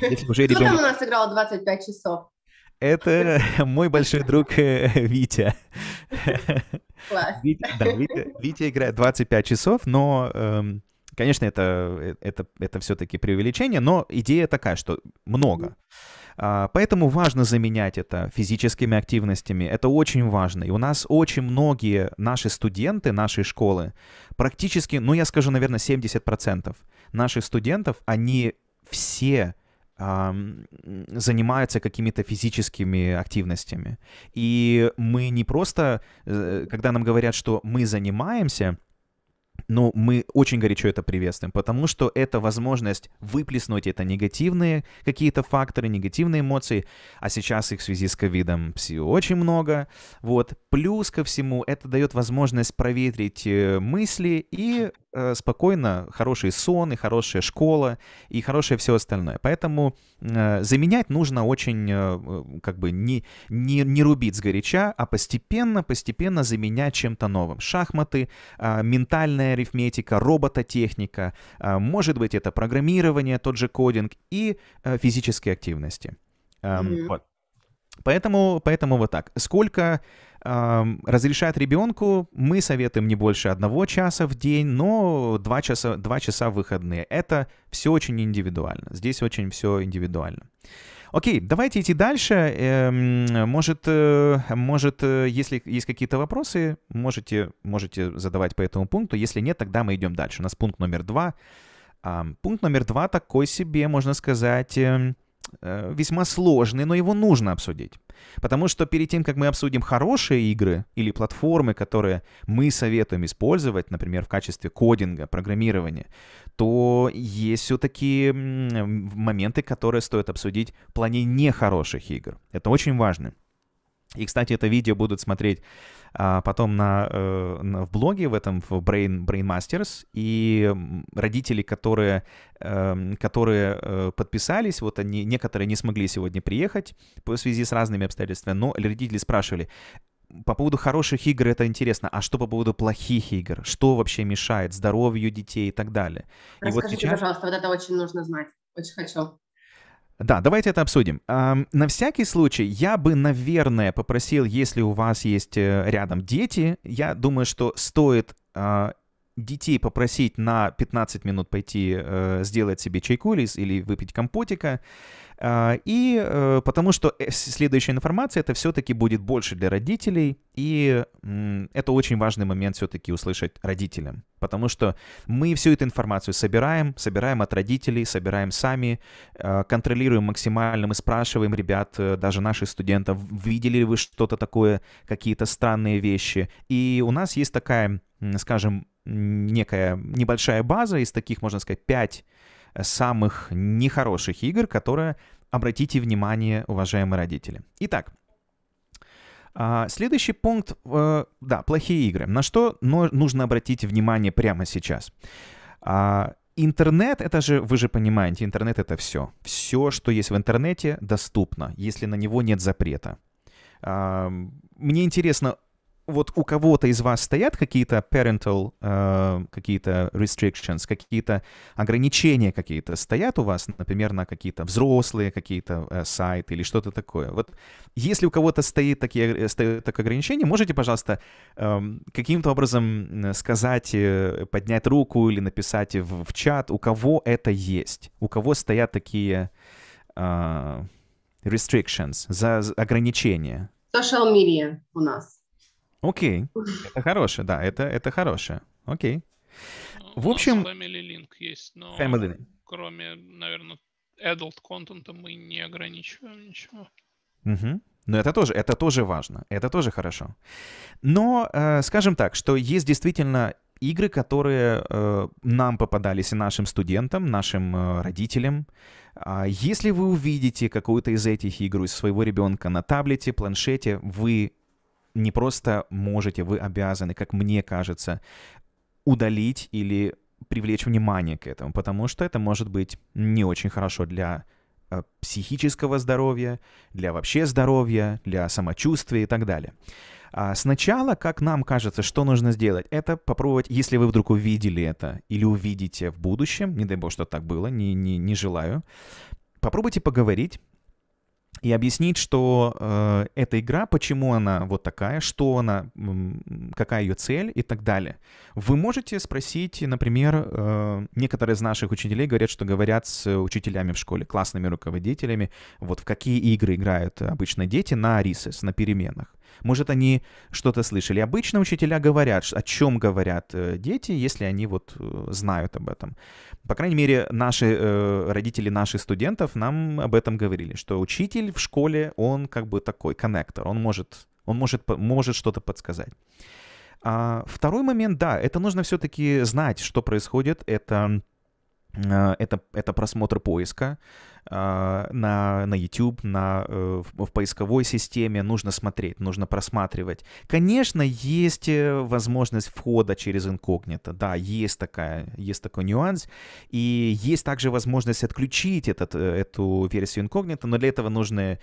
Speaker 3: если уже ребенок... Кто там у
Speaker 1: нас играл 25 часов?
Speaker 3: Это мой большой друг э, Витя. Витя, да, Витя, Витя играет 25 часов, но, эм, конечно, это, э, это, это все-таки преувеличение, но идея такая, что много. А, поэтому важно заменять это физическими активностями. Это очень важно. И у нас очень многие наши студенты нашей школы, практически, ну я скажу, наверное, 70% наших студентов, они все занимаются какими-то физическими активностями. И мы не просто, э, когда нам говорят, что мы занимаемся, но мы очень горячо это приветствуем, потому что это возможность выплеснуть это негативные какие-то факторы, негативные эмоции, а сейчас их в связи с ковидом очень много, вот. Плюс ко всему это дает возможность проветрить э, мысли и Э, спокойно хороший сон, и хорошая школа, и хорошее все остальное. Поэтому э, заменять нужно очень, э, как бы, не, не, не рубить сгоряча, а постепенно, постепенно заменять чем-то новым. Шахматы, ментальная арифметика, робототехника, может быть, это программирование, тот же кодинг и физические активности. mm-hmm. вот. Поэтому, поэтому вот так. Сколько разрешает ребенку, мы советуем не больше одного часа в день, но два часа, два часа выходные. Это все очень индивидуально. Здесь очень все индивидуально. Окей, давайте идти дальше. Эм, может, э, может э, если есть какие-то вопросы, можете, можете задавать по этому пункту. Если нет, тогда мы идем дальше. У нас пункт номер два. Пункт номер два такой себе, можно сказать, эм, Э, весьма сложный, но его нужно обсудить. Потому что перед тем, как мы обсудим хорошие игры или платформы, которые мы советуем использовать, например, в качестве кодинга, программирования, то есть все-таки моменты, которые стоит обсудить в плане нехороших игр. Это очень важно. И, кстати, это видео будут смотреть а, потом на, э, на, в блоге в этом в Brain, Brain Masters. И родители, которые, э, которые э, подписались, вот они, некоторые не смогли сегодня приехать по связи с разными обстоятельствами, но родители спрашивали, по поводу хороших игр это интересно, а что по поводу плохих игр? Что вообще мешает здоровью детей и так далее? Расскажите, и вот сейчас... пожалуйста,
Speaker 1: вот это очень нужно знать. Очень хочу.
Speaker 3: Да, давайте это обсудим. На всякий случай, я бы, наверное, попросил, если у вас есть э, рядом дети, я думаю, что стоит а, детей попросить на 15 минут пойти э, сделать себе чайку или выпить компотика, а, и э, потому что э, следующая информация, это все-таки будет больше для родителей, и это очень важный момент все-таки услышать родителям, потому что мы всю эту информацию собираем, собираем от родителей, собираем сами, а, контролируем максимально, мы спрашиваем ребят, э, даже наших студентов, видели ли вы что-то такое, какие-то странные вещи. И у нас есть такая, скажем, некая небольшая база из таких, можно сказать, пять самых нехороших игр, которые обратите внимание, уважаемые родители. Итак, а, Следующий пункт, э, да, плохие игры. На что нужно обратить внимание прямо сейчас? А, интернет, это же, вы же понимаете, интернет это все. Все, что есть в интернете, доступно, если на него нет запрета. Мне интересно, вот у кого-то из вас стоят какие-то parental, э, какие-то restrictions, какие-то ограничения какие-то стоят у вас, например, на какие-то взрослые какие-то э, сайты или что-то такое. Вот если у кого-то стоит такие, э, стоят такое ограничения, можете, пожалуйста, э, каким-то образом сказать, э, поднять руку или написать в, в чат, у кого это есть, у кого стоят такие э, restrictions, за, за ограничения.
Speaker 1: Social media у
Speaker 4: нас.
Speaker 3: Окей. Это хорошее, да, это, это хорошее. Окей. В общем... Family Link есть, но family.
Speaker 4: кроме, наверное, adult контента мы не ограничиваем ничего.
Speaker 3: Угу. Но это тоже, это тоже важно, это тоже хорошо. Но, э, скажем так, что есть действительно игры, которые э, нам попадались и нашим студентам, нашим э, родителям. А если вы увидите какую-то из этих игр из своего ребенка на таблете, планшете, вы не просто можете, вы обязаны, как мне кажется, удалить или привлечь внимание к этому, потому что это может быть не очень хорошо для э, психического здоровья, для вообще здоровья, для самочувствия и так далее. А сначала, как нам кажется, что нужно сделать, это попробовать, если вы вдруг увидели это или увидите в будущем, не дай бог, что так было, не, не, не желаю, попробуйте поговорить и объяснить, что э, эта игра, почему она вот такая, что она, какая ее цель и так далее. Вы можете спросить, например, э, некоторые из наших учителей говорят, что говорят с учителями в школе, классными руководителями, вот в какие игры играют обычно дети на рисес, на переменах. Может, они что-то слышали. Обычно учителя говорят, о чем говорят э, дети, если они вот э, знают об этом. По крайней мере, наши э, родители наших студентов нам об этом говорили, что учитель в школе, он как бы такой коннектор, он может, он может, может что-то подсказать. А второй момент, да, это нужно все-таки знать, что происходит. Это это, это просмотр поиска, а, на, на YouTube, на, э, в, в поисковой системе, нужно смотреть, нужно просматривать. Конечно, есть э, возможность входа через инкогнито, да, есть, такая, есть такой нюанс, и есть также возможность отключить этот, э, эту версию инкогнито, но для этого нужно э,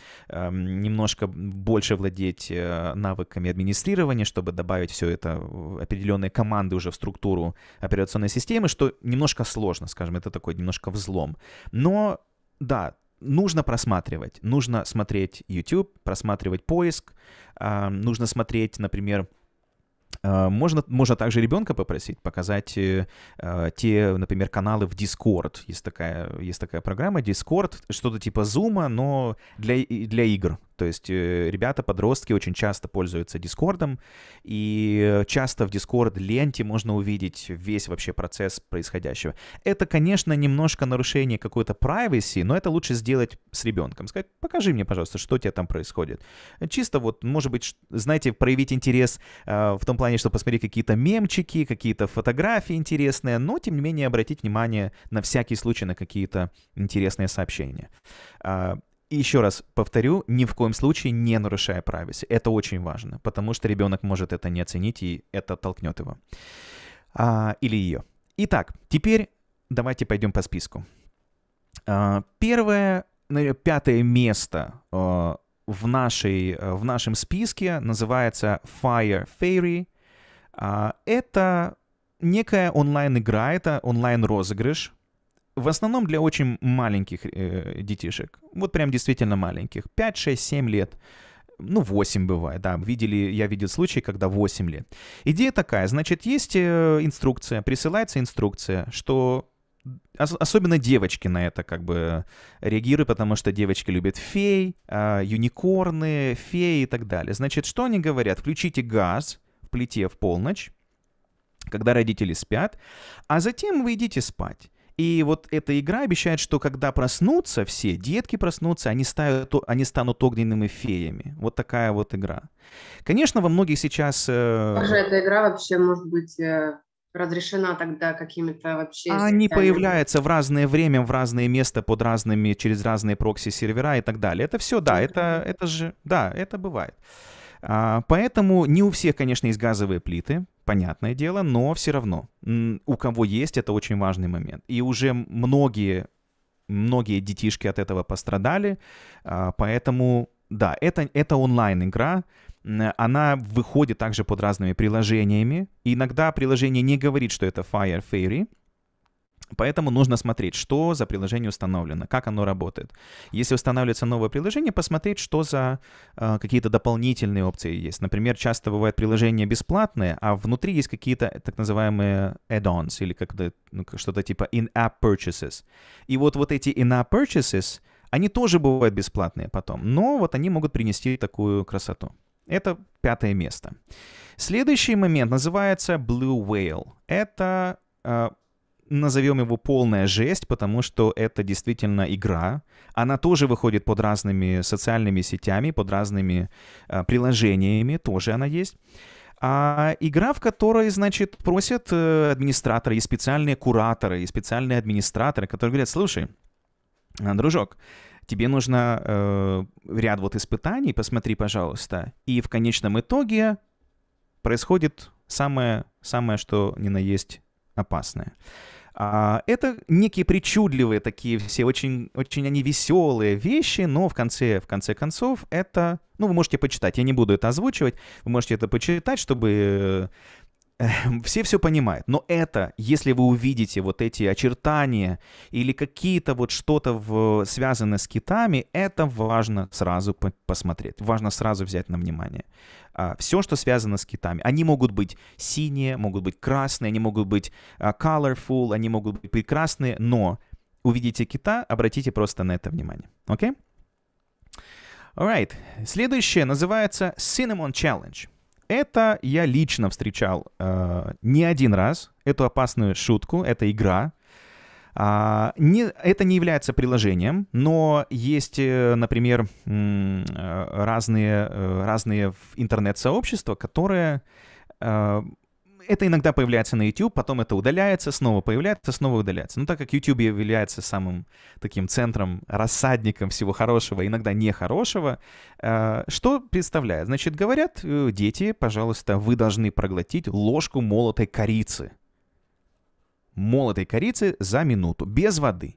Speaker 3: немножко больше владеть навыками администрирования, чтобы добавить все это, определенные команды уже в структуру операционной системы, что немножко сложно, скажем, это такой немножко взлом. Но да, нужно просматривать. Нужно смотреть YouTube, просматривать поиск, а, нужно смотреть, например, а, можно, можно также ребенка попросить показать э, а, те, например, каналы в Discord. Есть такая, есть такая программа Discord, что-то типа Zoom, но для, для игр. То есть э, ребята, подростки очень часто пользуются Дискордом, и часто в Дискорд-ленте можно увидеть весь вообще процесс происходящего. Это, конечно, немножко нарушение какой-то privacy, но это лучше сделать с ребенком. Сказать, покажи мне, пожалуйста, что у тебя там происходит. Чисто вот, может быть, знаете, проявить интерес э, в том плане, что посмотреть какие-то мемчики, какие-то фотографии интересные, но, тем не менее, обратить внимание на всякий случай на какие-то интересные сообщения. А, еще раз повторю, ни в коем случае не нарушая privacy. Это очень важно, потому что ребенок может это не оценить, и это оттолкнет его. А, или ее. Итак, теперь давайте пойдем по списку. А, первое, пятое место а, в, нашей, э, в нашем списке называется Fire Fairy. А, это некая онлайн-игра, это онлайн-розыгрыш, в основном для очень маленьких э, детишек. Вот прям действительно маленьких. 5, 6, 7 лет. Ну, 8 бывает, да. Видели, я видел случаи, когда 8 лет. Идея такая, значит, есть э, инструкция, присылается инструкция, что особенно девочки на это как бы реагируют, потому что девочки любят фей, а, юникорны, феи и так далее. Значит, что они говорят? Включите газ в плите в полночь, когда родители спят, а затем вы идите спать. И вот эта игра обещает, что когда проснутся все, детки проснутся, они, ставят, они станут огненными феями. Вот такая вот игра. Конечно, во многих сейчас... Даже э,
Speaker 1: эта игра вообще может быть э, разрешена тогда какими-то вообще... Они а появляются
Speaker 3: в разное время, в разное место, под разными, через разные прокси-сервера и так далее. Это все, да, это, это же, да, это бывает. А, поэтому не у всех, конечно, есть газовые плиты, понятное дело, но все равно у кого есть, это очень важный момент. И уже многие, многие детишки от этого пострадали, а, поэтому да, это, это онлайн-игра, она выходит также под разными приложениями. Иногда приложение не говорит, что это Fire Fairy, Поэтому нужно смотреть, что за приложение установлено, как оно работает. Если устанавливается новое приложение, посмотреть, что за э, какие-то дополнительные опции есть. Например, часто бывают приложения бесплатные, а внутри есть какие-то так называемые add-ons или как-то ну, что-то типа in-app purchases. И вот вот эти in-app purchases, они тоже бывают бесплатные потом, но вот они могут принести такую красоту. Это пятое место. Следующий момент называется Blue Whale. Это э, назовем его полная жесть, потому что это действительно игра. Она тоже выходит под разными социальными сетями, под разными э, приложениями, тоже она есть. А игра, в которой, значит, просят э, администраторы и специальные кураторы, и специальные администраторы, которые говорят, слушай, э, дружок, тебе нужно э, ряд вот испытаний, посмотри, пожалуйста. И в конечном итоге происходит самое, самое что ни на есть опасное. А, это некие причудливые такие все, очень, очень они веселые вещи, но в конце, в конце концов это... Ну, вы можете почитать, я не буду это озвучивать, вы можете это почитать, чтобы Эм, все все понимают, но это, если вы увидите вот эти очертания или какие-то вот что-то в, связанное с китами, это важно сразу по посмотреть, важно сразу взять на внимание. А, все, что связано с китами, они могут быть синие, могут быть красные, они могут быть а, colorful, они могут быть прекрасные, но увидите кита, обратите просто на это внимание, окей? Okay? Alright, следующее называется Cinnamon Challenge. Это я лично встречал э, не один раз, эту опасную шутку, это игра. А, не, это не является приложением, но есть, э, например, э, разные, э, разные интернет-сообщества, которые это иногда появляется на YouTube, потом это удаляется, снова появляется, снова удаляется. Ну, так как YouTube является самым таким центром, рассадником всего хорошего, иногда нехорошего, э, что представляет? Значит, говорят, э, дети, пожалуйста, вы должны проглотить ложку молотой корицы. Молотой корицы за минуту, без воды.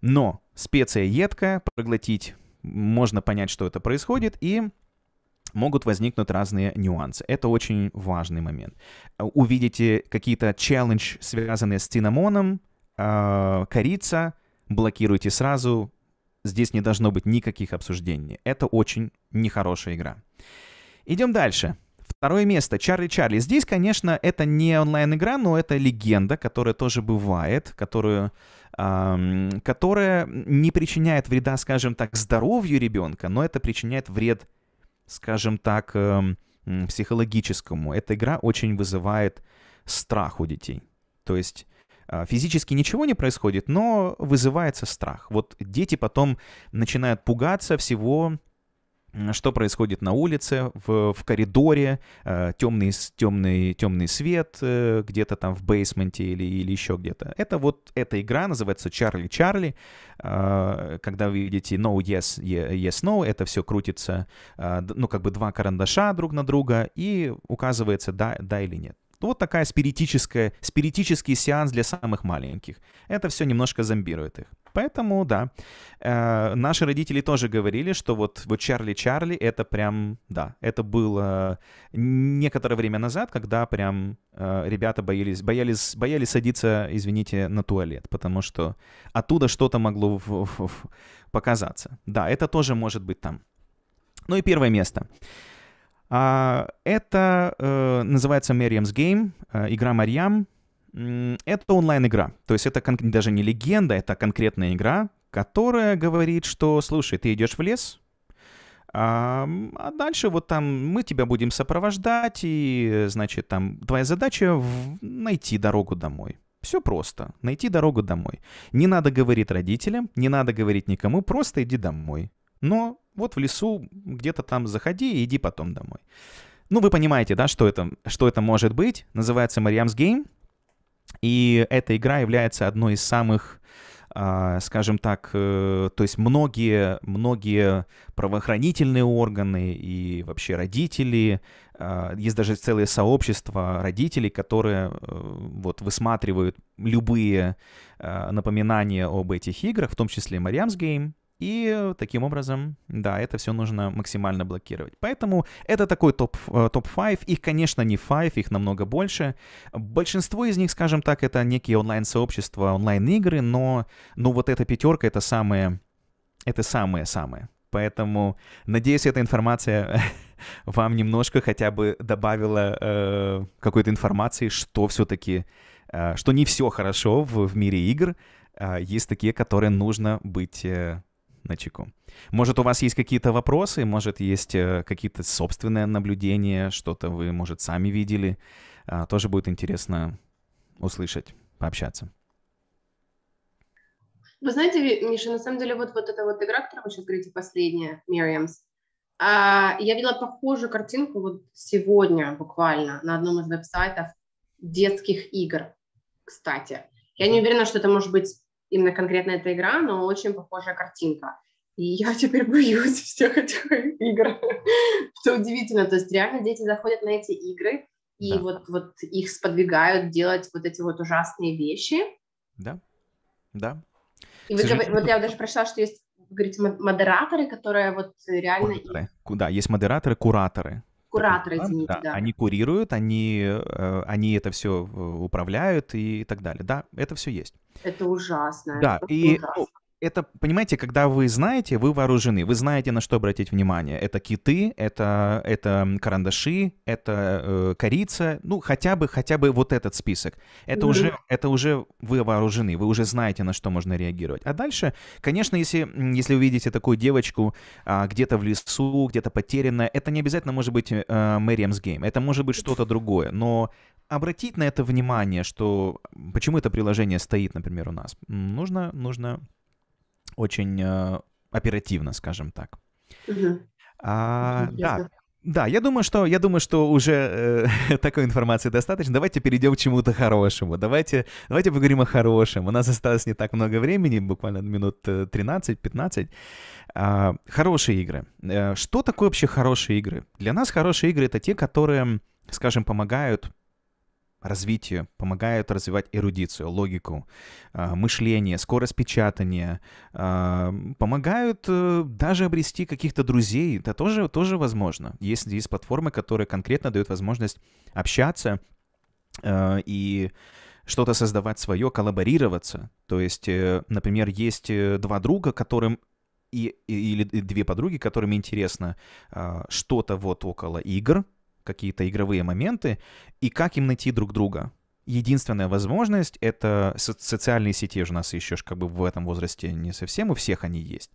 Speaker 3: Но специя едкая, проглотить можно понять, что это происходит, и могут возникнуть разные нюансы. Это очень важный момент. Увидите какие-то челлендж, связанные с цинамоном, а, корица, блокируйте сразу. Здесь не должно быть никаких обсуждений. Это очень нехорошая игра. Идем дальше. Второе место. Чарли Чарли. Здесь, конечно, это не онлайн-игра, но это легенда, которая тоже бывает, которую, эм, которая не причиняет вреда, скажем так, здоровью ребенка, но это причиняет вред скажем так, эм, психологическому. Эта игра очень вызывает страх у детей. То есть а, физически ничего не происходит, но вызывается страх. Вот дети потом начинают пугаться всего что происходит на улице, в, в коридоре, э, темный, темный, темный свет э, где-то там в бейсменте или, или еще где-то. Это вот эта игра называется «Чарли Чарли». А, когда вы видите «No, yes, yes, no», это все крутится, а, ну, как бы два карандаша друг на друга, и указывается «да, да» или «нет». Ну, вот такая спиритическая, спиритический сеанс для самых маленьких. Это все немножко зомбирует их. Поэтому, да, э, наши родители тоже говорили, что вот, вот Чарли Чарли, это прям, да, это было некоторое время назад, когда прям э, ребята боялись, боялись, боялись садиться, извините, на туалет, потому что оттуда что-то могло в, в, в показаться. Да, это тоже может быть там. Ну и первое место. А Это э, называется Merriam's Game, э, игра Марьям. Это онлайн-игра, то есть это даже не легенда, это конкретная игра, которая говорит, что, слушай, ты идешь в лес, а, а дальше вот там мы тебя будем сопровождать, и, значит, там твоя задача в... найти дорогу домой. Все просто. Найти дорогу домой. Не надо говорить родителям, не надо говорить никому, просто иди домой. Но вот в лесу где-то там заходи и иди потом домой. Ну, вы понимаете, да, что это, что это может быть. Называется Мариамс Гейм. И эта игра является одной из самых, а, скажем так, э, то есть многие, многие правоохранительные органы и вообще родители, а, есть даже целые сообщества родителей, которые э, вот высматривают любые а, напоминания об этих играх, в том числе Мариамс Гейм, и таким образом, да, это все нужно максимально блокировать. Поэтому это такой топ-5. Топ э, их, конечно, не 5, их намного больше. Большинство из них, скажем так, это некие онлайн-сообщества, онлайн-игры, но, но ну, вот эта пятерка — это самые, это самые-самые. Поэтому, надеюсь, эта информация вам немножко хотя бы добавила э, какой-то информации, что все-таки, э, что не все хорошо в, в мире игр. Э, есть такие, которые нужно быть... Э, на чеку. Может, у вас есть какие-то вопросы, может, есть э, какие-то собственные наблюдения, что-то вы, может, сами видели. А, тоже будет интересно услышать, пообщаться.
Speaker 1: Вы знаете, Миша, на самом деле вот, вот эта вот игра, которую вы сейчас говорите, последняя, Miriam's, а, я видела похожую картинку вот сегодня буквально на одном из веб-сайтов детских игр, кстати. Я не уверена, что это может быть именно конкретно эта игра, но очень похожая картинка. И я теперь боюсь всех этих игр. Это удивительно. То есть реально дети заходят на эти игры, и да. вот, вот их сподвигают делать вот эти вот ужасные вещи.
Speaker 3: Да, да. И вот, вот я
Speaker 1: даже прочла, что есть, говорите, модераторы, которые вот реально... Кураторы.
Speaker 3: Да, есть модераторы, кураторы.
Speaker 1: Кураторы, извините, да, да. Они
Speaker 3: курируют, они, э, они это все э, управляют и так далее. Да, это все есть.
Speaker 1: Это ужасно. Да, это и ужасно. Ну,
Speaker 3: это, понимаете, когда вы знаете, вы вооружены, вы знаете, на что обратить внимание. Это киты, это, это карандаши, это э, корица, ну, хотя бы, хотя бы вот этот список. Это, mm-hmm. уже, это уже вы вооружены, вы уже знаете, на что можно реагировать. А дальше, конечно, если, если увидите такую девочку а, где-то в лесу, где-то потерянная, это не обязательно может быть а, э, Мэриэмс Гейм, это может быть что-то другое, но обратить на это внимание, что почему это приложение стоит, например, у нас, нужно, нужно очень э, оперативно, скажем так. Угу. А, да, да, я думаю, что я думаю, что уже э, такой информации достаточно. Давайте перейдем к чему-то хорошему. Давайте, давайте поговорим о хорошем. У нас осталось не так много времени, буквально минут 13-15. Э, а, хорошие игры. Э, что такое вообще хорошие игры? Для нас хорошие игры это те, которые, скажем, помогают развитию, помогают развивать эрудицию, логику, э, мышление, скорость печатания, э, помогают э, даже обрести каких-то друзей. Это тоже, тоже возможно. Есть есть платформы, которые конкретно дают возможность общаться и что-то создавать свое, коллаборироваться. То есть, например, есть два друга, которым и, или две подруги, которым интересно что-то вот около игр, какие-то игровые моменты, и как им найти друг друга. Единственная возможность — это со- социальные сети же у нас еще как бы в этом возрасте не совсем, у всех они есть.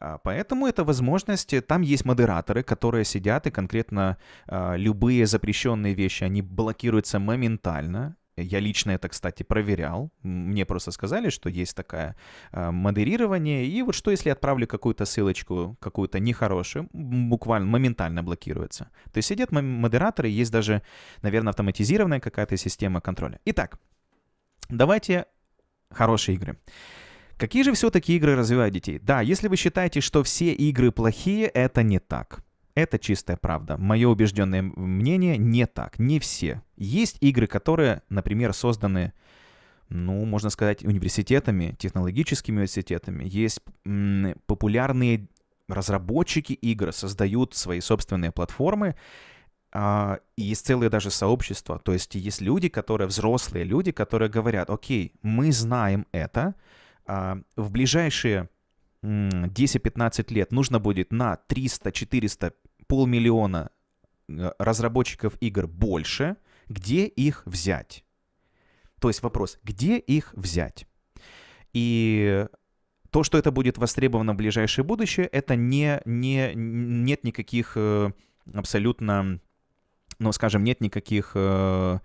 Speaker 3: А, поэтому это возможность, э, там есть модераторы, которые сидят и конкретно а, любые запрещенные вещи, они блокируются моментально, я лично это, кстати, проверял. Мне просто сказали, что есть такое э, модерирование. И вот что, если отправлю какую-то ссылочку, какую-то нехорошую, буквально моментально блокируется. То есть сидят модераторы, есть даже, наверное, автоматизированная какая-то система контроля. Итак, давайте хорошие игры. Какие же все-таки игры развивают детей? Да, если вы считаете, что все игры плохие, это не так. Это чистая правда. Мое убежденное мнение не так. Не все. Есть игры, которые, например, созданы, ну, можно сказать, университетами, технологическими университетами. Есть популярные разработчики игр, создают свои собственные платформы, а, и есть целые даже сообщества. То есть есть люди, которые взрослые люди, которые говорят, окей, мы знаем это, а, в ближайшие 10-15 лет нужно будет на 300, 400, полмиллиона э, разработчиков игр больше, где их взять? То есть вопрос, где их взять? И то, что это будет востребовано в ближайшее будущее, это не, не, нет никаких э, абсолютно, ну, скажем, нет никаких э,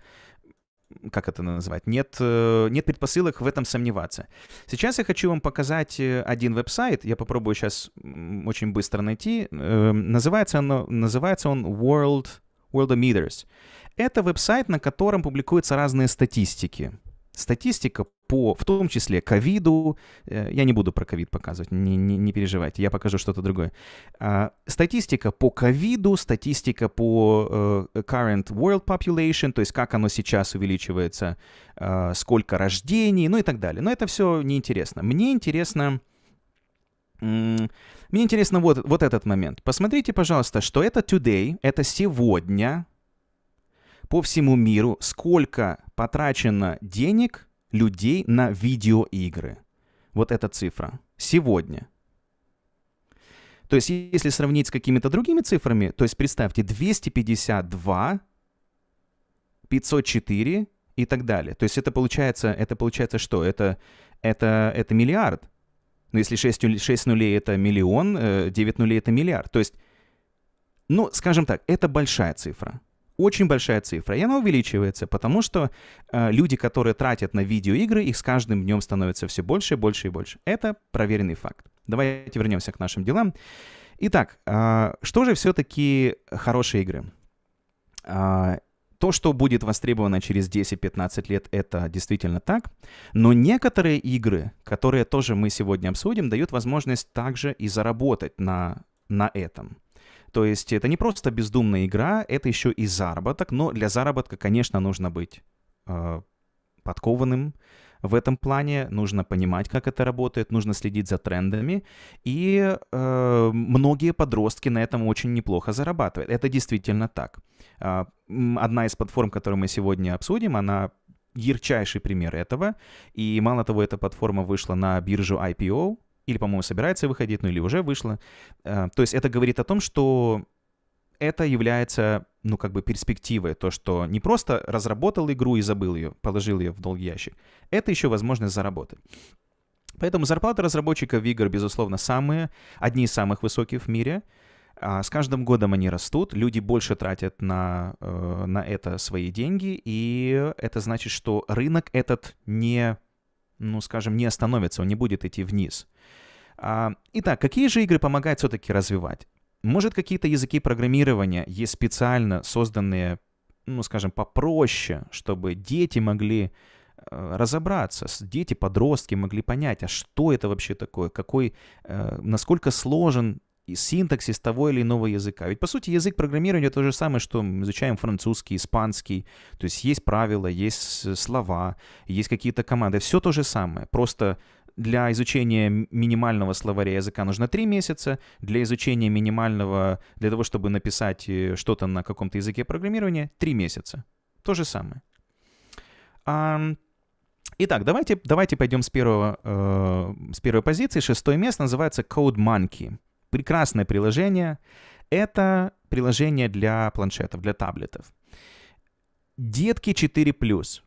Speaker 3: как это называть? нет, э, нет предпосылок в этом сомневаться. Сейчас я хочу вам показать э, один веб-сайт, я попробую сейчас очень быстро найти. Эм, называется, оно, называется он World, Worldometers. Это веб-сайт, на котором публикуются разные статистики. Статистика по, в том числе, ковиду. Э, я не буду про ковид показывать, не, не, не переживайте, я покажу что-то другое. А, статистика по ковиду, статистика по э, current world population, то есть как оно сейчас увеличивается, а, сколько рождений, ну и так далее. Но это все неинтересно. Мне интересно... Мне интересно вот, вот этот момент. Посмотрите, пожалуйста, что это today, это сегодня по всему миру, сколько потрачено денег людей на видеоигры. Вот эта цифра. Сегодня. То есть если сравнить с какими-то другими цифрами, то есть представьте 252, 504 и так далее. То есть это получается, это получается что? Это, это, это миллиард. Но если 6, 6 нулей это миллион, 9 э, нулей это миллиард. То есть, ну, скажем так, это большая цифра очень большая цифра, и она увеличивается, потому что э, люди, которые тратят на видеоигры, их с каждым днем становится все больше и больше и больше. Это проверенный факт. Давайте вернемся к нашим делам. Итак, э, что же все-таки хорошие игры? Э, то, что будет востребовано через 10-15 лет, это действительно так. Но некоторые игры, которые тоже мы сегодня обсудим, дают возможность также и заработать на, на этом. То есть это не просто бездумная игра, это еще и заработок, но для заработка, конечно, нужно быть э, подкованным, в этом плане нужно понимать, как это работает, нужно следить за трендами, и э, многие подростки на этом очень неплохо зарабатывают. Это действительно так. Э, одна из платформ, которую мы сегодня обсудим, она ярчайший пример этого. И мало того, эта платформа вышла на биржу IPO, или, по-моему, собирается выходить, ну или уже вышла. Э, то есть это говорит о том, что это является, ну, как бы перспективой, то, что не просто разработал игру и забыл ее, положил ее в долгий ящик. Это еще возможность заработать. Поэтому зарплаты разработчиков игр, безусловно, самые, одни из самых высоких в мире. А с каждым годом они растут, люди больше тратят на, э, на это свои деньги, и это значит, что рынок этот не ну, скажем, не остановится, он не будет идти вниз. А, итак, какие же игры помогают все-таки развивать? Может, какие-то языки программирования есть специально созданные, ну, скажем, попроще, чтобы дети могли э, разобраться, дети, подростки могли понять, а что это вообще такое, какой, э, насколько сложен и синтаксис того или иного языка. Ведь, по сути, язык программирования — то же самое, что мы изучаем французский, испанский. То есть есть правила, есть э, слова, есть какие-то команды. Все то же самое. Просто для изучения минимального словаря языка нужно три месяца, для изучения минимального, для того, чтобы написать э, что-то на каком-то языке программирования, три месяца. То же самое. А, итак, давайте, давайте пойдем с, первого, э, с первой позиции. Шестое место называется Code Monkey прекрасное приложение. Это приложение для планшетов, для таблетов. Детки 4+.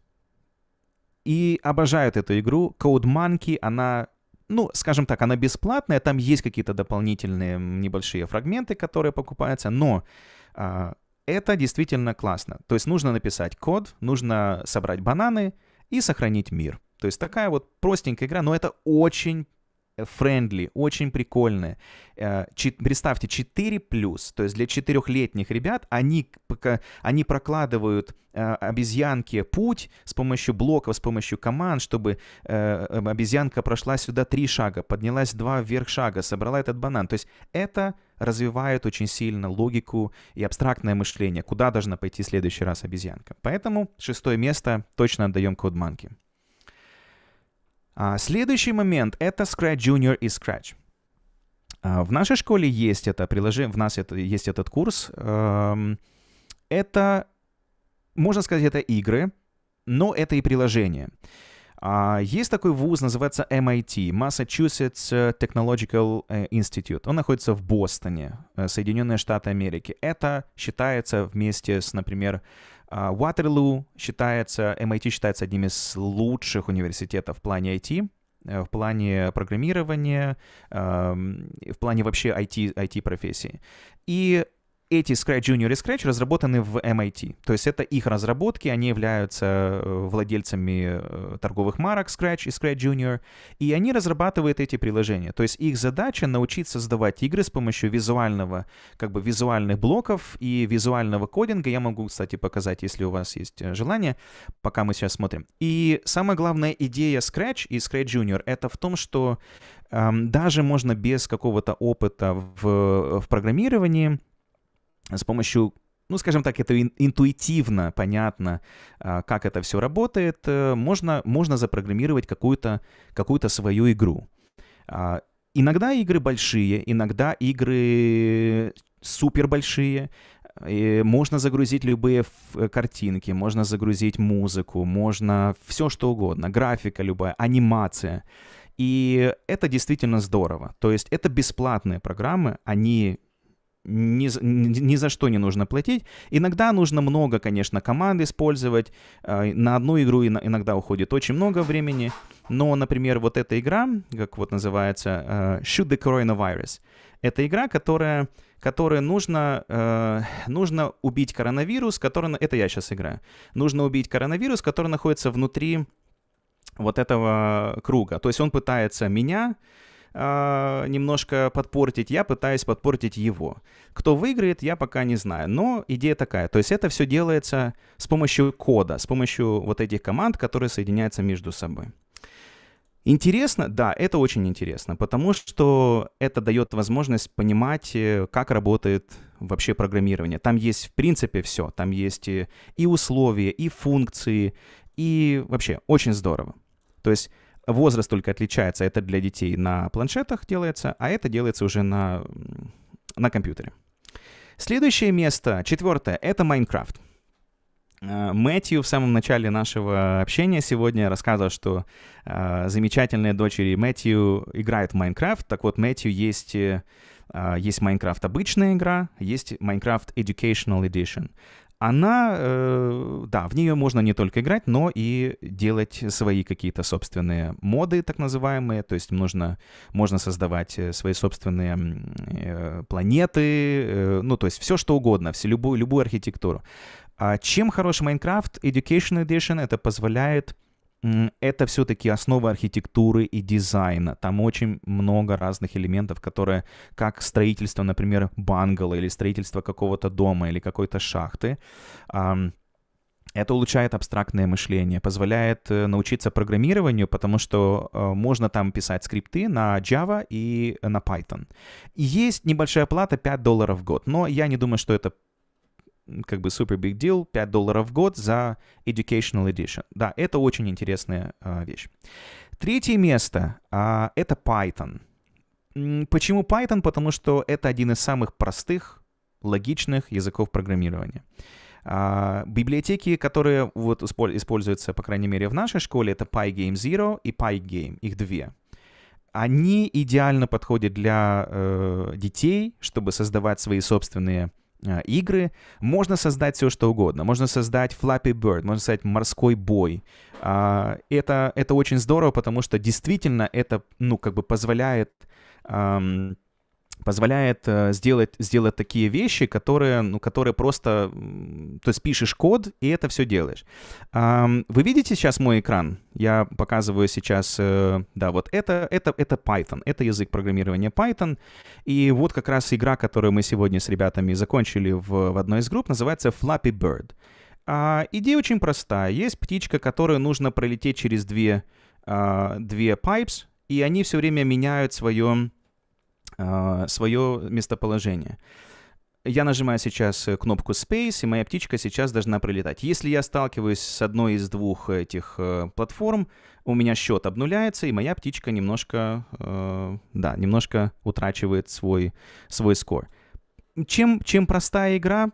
Speaker 3: И обожают эту игру. Code Monkey, она ну, скажем так, она бесплатная, там есть какие-то дополнительные небольшие фрагменты, которые покупаются, но э, это действительно классно. То есть нужно написать код, нужно собрать бананы и сохранить мир. То есть такая вот простенькая игра, но это очень friendly очень прикольные. Э, представьте, 4 плюс, то есть для четырехлетних ребят они, они прокладывают э, обезьянке путь с помощью блоков, с помощью команд, чтобы э, обезьянка прошла сюда три шага, поднялась два вверх шага, собрала этот банан. То есть это развивает очень сильно логику и абстрактное мышление, куда должна пойти в следующий раз обезьянка. Поэтому шестое место точно отдаем CodeMonkey. А, следующий момент — это Scratch Junior и Scratch. А, в нашей школе есть это приложение, в нас это, есть этот курс. Эм, это, можно сказать, это игры, но это и приложение. А, есть такой вуз, называется MIT, Massachusetts Technological э, Institute. Он находится в Бостоне, э, Соединенные Штаты Америки. Это считается вместе с, например, Уатерлу считается, MIT считается одним из лучших университетов в плане IT, э, в плане программирования, эм, в плане вообще IT, IT-профессии. И эти Scratch Junior и Scratch разработаны в MIT. То есть это их разработки, они являются э, владельцами э, торговых марок Scratch и Scratch Junior, и они разрабатывают эти приложения. То есть их задача научиться создавать игры с помощью визуального, как бы визуальных блоков и визуального кодинга. Я могу, кстати, показать, если у вас есть э, желание, пока мы сейчас смотрим. И самая главная идея Scratch и Scratch Junior — это в том, что эм, даже можно без какого-то опыта в, в программировании — с помощью ну, скажем так, это интуитивно понятно, а, как это все работает, э, можно, можно запрограммировать какую-то какую свою игру. А, иногда игры большие, иногда игры супер большие. И можно загрузить любые э, картинки, можно загрузить музыку, можно все что угодно, графика любая, анимация. И это действительно здорово. То есть это бесплатные программы, они ни, ни, ни за что не нужно платить. Иногда нужно много, конечно, команд использовать. Э, на одну игру иногда уходит очень много времени. Но, например, вот эта игра, как вот называется, э, Shoot the Coronavirus. Это игра, которая которые нужно, э, нужно убить коронавирус, который... Это я сейчас играю. Нужно убить коронавирус, который находится внутри вот этого круга. То есть он пытается меня а, немножко подпортить, я пытаюсь подпортить его. Кто выиграет, я пока не знаю, но идея такая. То есть это все делается с помощью кода, с помощью вот этих команд, которые соединяются между собой. Интересно, да, это очень интересно, потому что это дает возможность понимать, э, как работает вообще программирование. Там есть, в принципе, все. Там есть э, и условия, и функции, и вообще очень здорово. То есть возраст только отличается. Это для детей на планшетах делается, а это делается уже на, на компьютере. Следующее место, четвертое, это Майнкрафт. Э, Мэтью в самом начале нашего общения сегодня рассказывал, что э, замечательные дочери Мэтью играют в Майнкрафт. Так вот, Мэтью есть, э, э есть Майнкрафт обычная игра, есть Майнкрафт Educational Edition она, э, да, в нее можно не только играть, но и делать свои какие-то собственные моды, так называемые. То есть нужно, можно создавать э, свои собственные э, планеты, э, ну, то есть все что угодно, все, любую, любую архитектуру. А чем хорош Minecraft Education Edition? Это позволяет это все-таки основа архитектуры и дизайна. Там очень много разных элементов, которые, как строительство, например, бангала или строительство какого-то дома или какой-то шахты, это улучшает абстрактное мышление, позволяет э, научиться программированию, потому что э, можно там писать скрипты на Java и э, на Python. есть небольшая плата 5 долларов в год, но я не думаю, что это как бы супер big deal, 5 долларов в год за Educational Edition. Да, это очень интересная э, вещь. Третье место э, — это Python. Почему Python? Потому что это один из самых простых, логичных языков программирования. Э, библиотеки, которые вот используются, по крайней мере, в нашей школе, это PyGame Zero и PyGame, их две они идеально подходят для э, детей, чтобы создавать свои собственные а, игры, можно создать все, что угодно. Можно создать Flappy Bird, можно создать морской бой. А, это, это очень здорово, потому что действительно это, ну, как бы позволяет позволяет э, сделать, сделать такие вещи, которые, ну, которые просто... То есть пишешь код, и это все делаешь. Вы видите сейчас мой экран? Я показываю сейчас... Э, да, вот это, это, это Python. Это язык программирования Python. И вот как раз игра, которую мы сегодня с ребятами закончили в, в одной из групп, называется Flappy Bird. А, идея очень простая. Есть птичка, которую нужно пролететь через две, а, две pipes, и они все время меняют свое а, свое местоположение. Я нажимаю сейчас э, кнопку Space, и моя птичка сейчас должна прилетать. Если я сталкиваюсь с одной из двух этих э, платформ, у меня счет обнуляется, и моя птичка немножко, э, да, немножко утрачивает свой, свой скор. Чем, чем простая игра?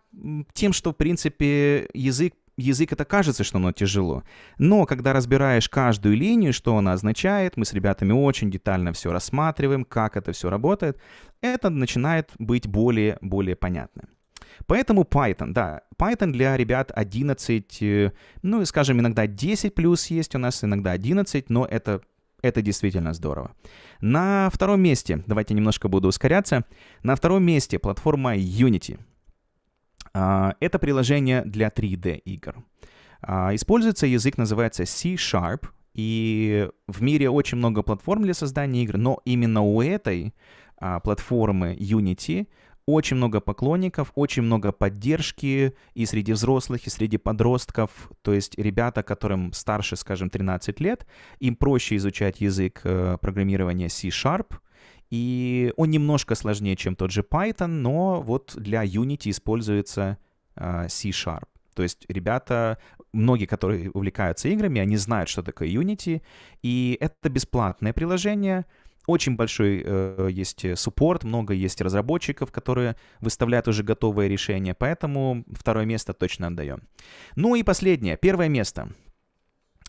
Speaker 3: Тем, что, в принципе, язык язык это кажется, что оно тяжело. Но когда разбираешь каждую линию, что она означает, мы с ребятами очень детально все рассматриваем, как это все работает, это начинает быть более, более понятным. Поэтому Python, да, Python для ребят 11, э, ну и скажем, иногда 10 плюс есть у нас, иногда 11, но это это действительно здорово. На втором месте, давайте немножко буду ускоряться, на втором месте платформа Unity — а, это приложение для 3D игр. А, используется язык, называется C-Sharp, и в мире очень много платформ для создания игр, но именно у этой а, платформы Unity очень много поклонников, очень много поддержки и среди взрослых, и среди подростков. То есть ребята, которым старше, скажем, 13 лет, им проще изучать язык э, программирования C-Sharp — и он немножко сложнее, чем тот же Python, но вот для Unity используется а, C-Sharp. То есть ребята, многие, которые увлекаются играми, они знают, что такое Unity, и это бесплатное приложение, очень большой э, есть суппорт, много есть разработчиков, которые выставляют уже готовые решения, поэтому второе место точно отдаем. Ну и последнее, первое место.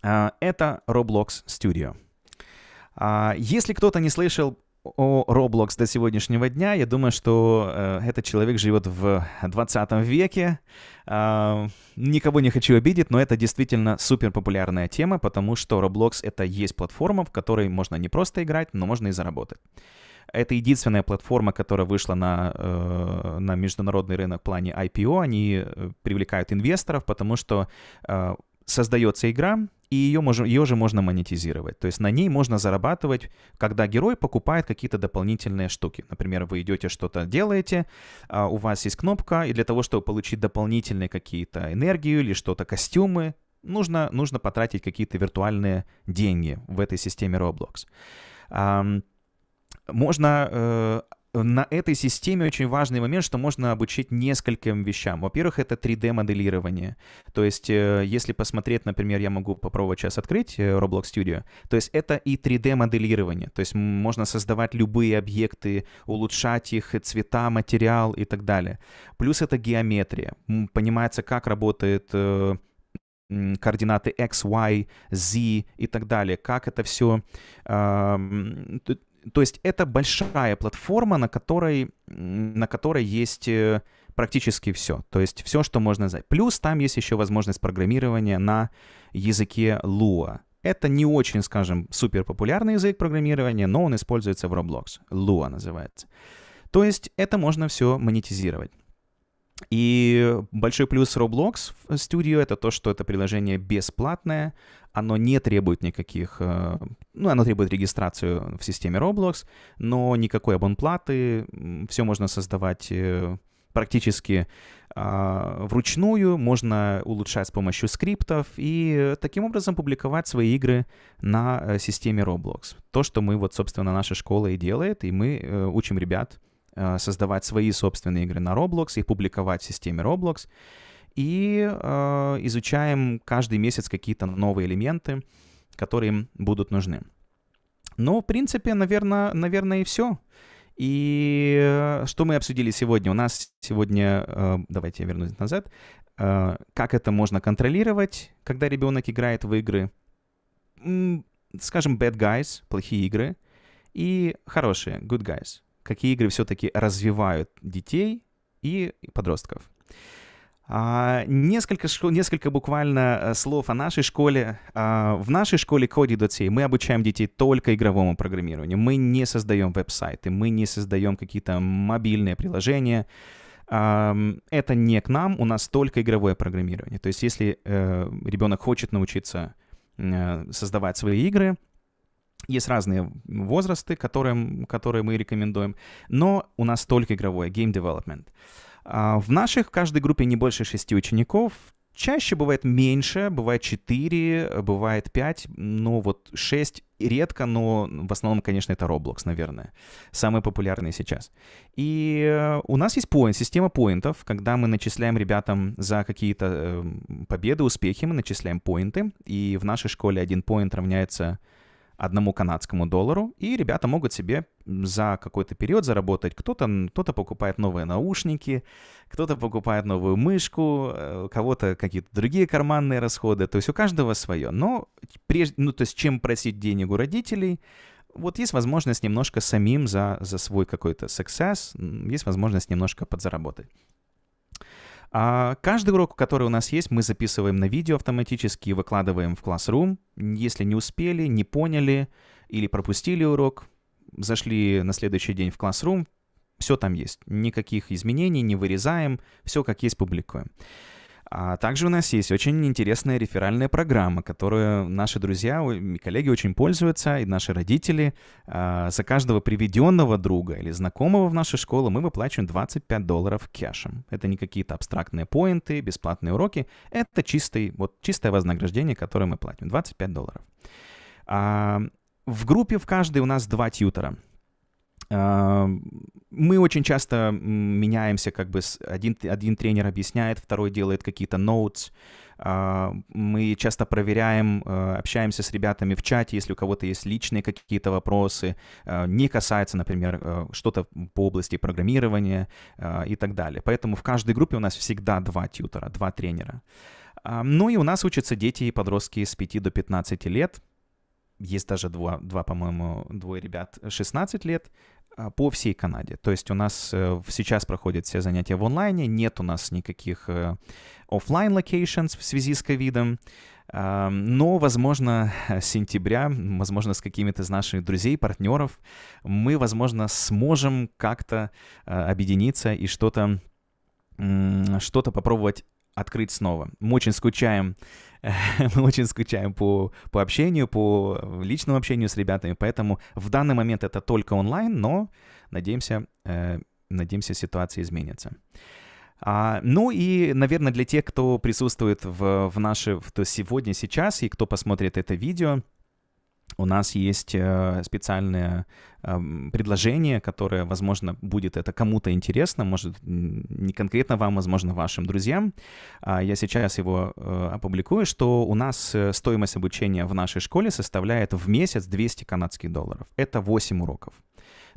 Speaker 3: Э, это Roblox Studio. Э, если кто-то не слышал о Roblox до сегодняшнего дня. Я думаю, что э, этот человек живет в 20 веке. Э, никого не хочу обидеть, но это действительно супер популярная тема, потому что Roblox это есть платформа, в которой можно не просто играть, но можно и заработать. Это единственная платформа, которая вышла на, э, на международный рынок в плане IPO. Они э, привлекают инвесторов, потому что э, создается игра, и ее, можем, ее же можно монетизировать. То есть на ней можно зарабатывать, когда герой покупает какие-то дополнительные штуки. Например, вы идете что-то делаете, а, у вас есть кнопка, и для того, чтобы получить дополнительные какие-то энергию или что-то, костюмы, нужно, нужно потратить какие-то виртуальные деньги в этой системе Roblox. Можно э, на этой системе очень важный момент, что можно обучить нескольким вещам. Во-первых, это 3D-моделирование. То есть, э, если посмотреть, например, я могу попробовать сейчас открыть э, Roblox Studio, то есть это и 3D-моделирование. То есть можно создавать любые объекты, улучшать их цвета, материал и так далее. Плюс это геометрия. Понимается, как работает э, координаты x, y, z и так далее, как это все, а, то есть это большая платформа, на которой, на которой есть э, практически все. То есть все, что можно знать. Плюс там есть еще возможность программирования на языке Lua. Это не очень, скажем, супер популярный язык программирования, но он используется в Roblox. Lua называется. То есть это можно все монетизировать. И большой плюс Roblox э, Studio — это то, что это приложение бесплатное, оно не требует никаких... Э, ну, оно требует регистрацию в системе Roblox, но никакой абонплаты. Все можно создавать э, практически а, вручную, можно улучшать с помощью скриптов и таким образом публиковать свои игры на э, системе Roblox. То, что мы вот, собственно, наша школа и делает, и мы учим ребят создавать свои собственные игры на Roblox, и публиковать в системе Roblox и э, изучаем каждый месяц какие-то новые элементы, которые им будут нужны. Но, в принципе, наверное, наверное и все. И э, что мы обсудили сегодня? У нас сегодня, э, давайте я вернусь назад, э, как это можно контролировать, когда ребенок играет в игры, скажем, bad guys, плохие игры, и хорошие, good guys, какие игры все-таки развивают детей и подростков. А, несколько, несколько буквально э, слов о нашей школе. А, в нашей школе Cody.ca мы обучаем детей только игровому программированию. Мы не создаем веб-сайты, мы не создаем какие-то мобильные приложения. это не к нам, у нас только игровое программирование. То есть если э, ребенок хочет научиться э, создавать свои игры, есть разные возрасты, которым, которые мы рекомендуем, но у нас только игровое, game development. Uh, а, в наших в каждой группе не больше шести учеников. Чаще бывает меньше, бывает 4, бывает 5, но вот 6 редко, но в основном, конечно, это Roblox, наверное. Самый популярный сейчас. И э, у нас есть поинт, система поинтов, когда мы начисляем ребятам за какие-то э, победы, успехи, мы начисляем поинты. И в нашей школе один поинт равняется одному канадскому доллару, и ребята могут себе за какой-то период заработать. Кто-то кто покупает новые наушники, кто-то покупает новую мышку, э, у кого-то какие-то другие карманные расходы. То есть у каждого свое. Но прежде, ну, то есть чем просить денег у родителей, вот есть возможность немножко самим за, за свой какой-то success, есть возможность немножко подзаработать. А каждый урок, который у нас есть, мы записываем на видео автоматически и выкладываем в Classroom. Если не успели, не поняли или пропустили урок, зашли на следующий день в Classroom, все там есть. Никаких изменений не вырезаем, все как есть публикуем. А также у нас есть очень интересная реферальная программа, которую наши друзья и коллеги очень пользуются, и наши родители. А, за каждого приведенного друга или знакомого в нашу школу мы выплачиваем 25 долларов кэшем. Это не какие-то абстрактные поинты, бесплатные уроки. Это чистый, вот, чистое вознаграждение, которое мы платим. 25 долларов. А, в группе в каждой у нас два тьютера — мы очень часто меняемся, как бы один, один тренер объясняет, второй делает какие-то notes. Мы часто проверяем, э, общаемся с ребятами в чате, если у кого-то есть личные какие-то вопросы, э, не касается, например, э, что-то по области программирования и так далее. Поэтому в каждой группе у нас всегда два тьютера, два тренера. Ну и у нас учатся дети и подростки с 5 до 15 лет – есть даже два, два по-моему, двое ребят 16 лет а, по всей Канаде. То есть у нас э, сейчас проходят все занятия в онлайне, нет у нас никаких э, офлайн локейшнс в связи с ковидом. А, но, возможно, с сентября, возможно, с какими-то из наших друзей, партнеров, мы, возможно, сможем как-то э, объединиться и что-то что-то попробовать открыть снова. Мы очень скучаем, мы очень скучаем по, по общению, по личному общению с ребятами, поэтому в данный момент это только онлайн, но надеемся, э, надеемся ситуация изменится. А, ну и, наверное, для тех, кто присутствует в, в наши, то сегодня, сейчас, и кто посмотрит это видео, у нас есть э, специальное эм, предложение, которое, возможно, будет это кому-то интересно, может, не конкретно вам, возможно, вашим друзьям. А я сейчас его э, опубликую, что у нас э, стоимость обучения в нашей школе составляет в месяц 200 канадских долларов. Это 8 уроков.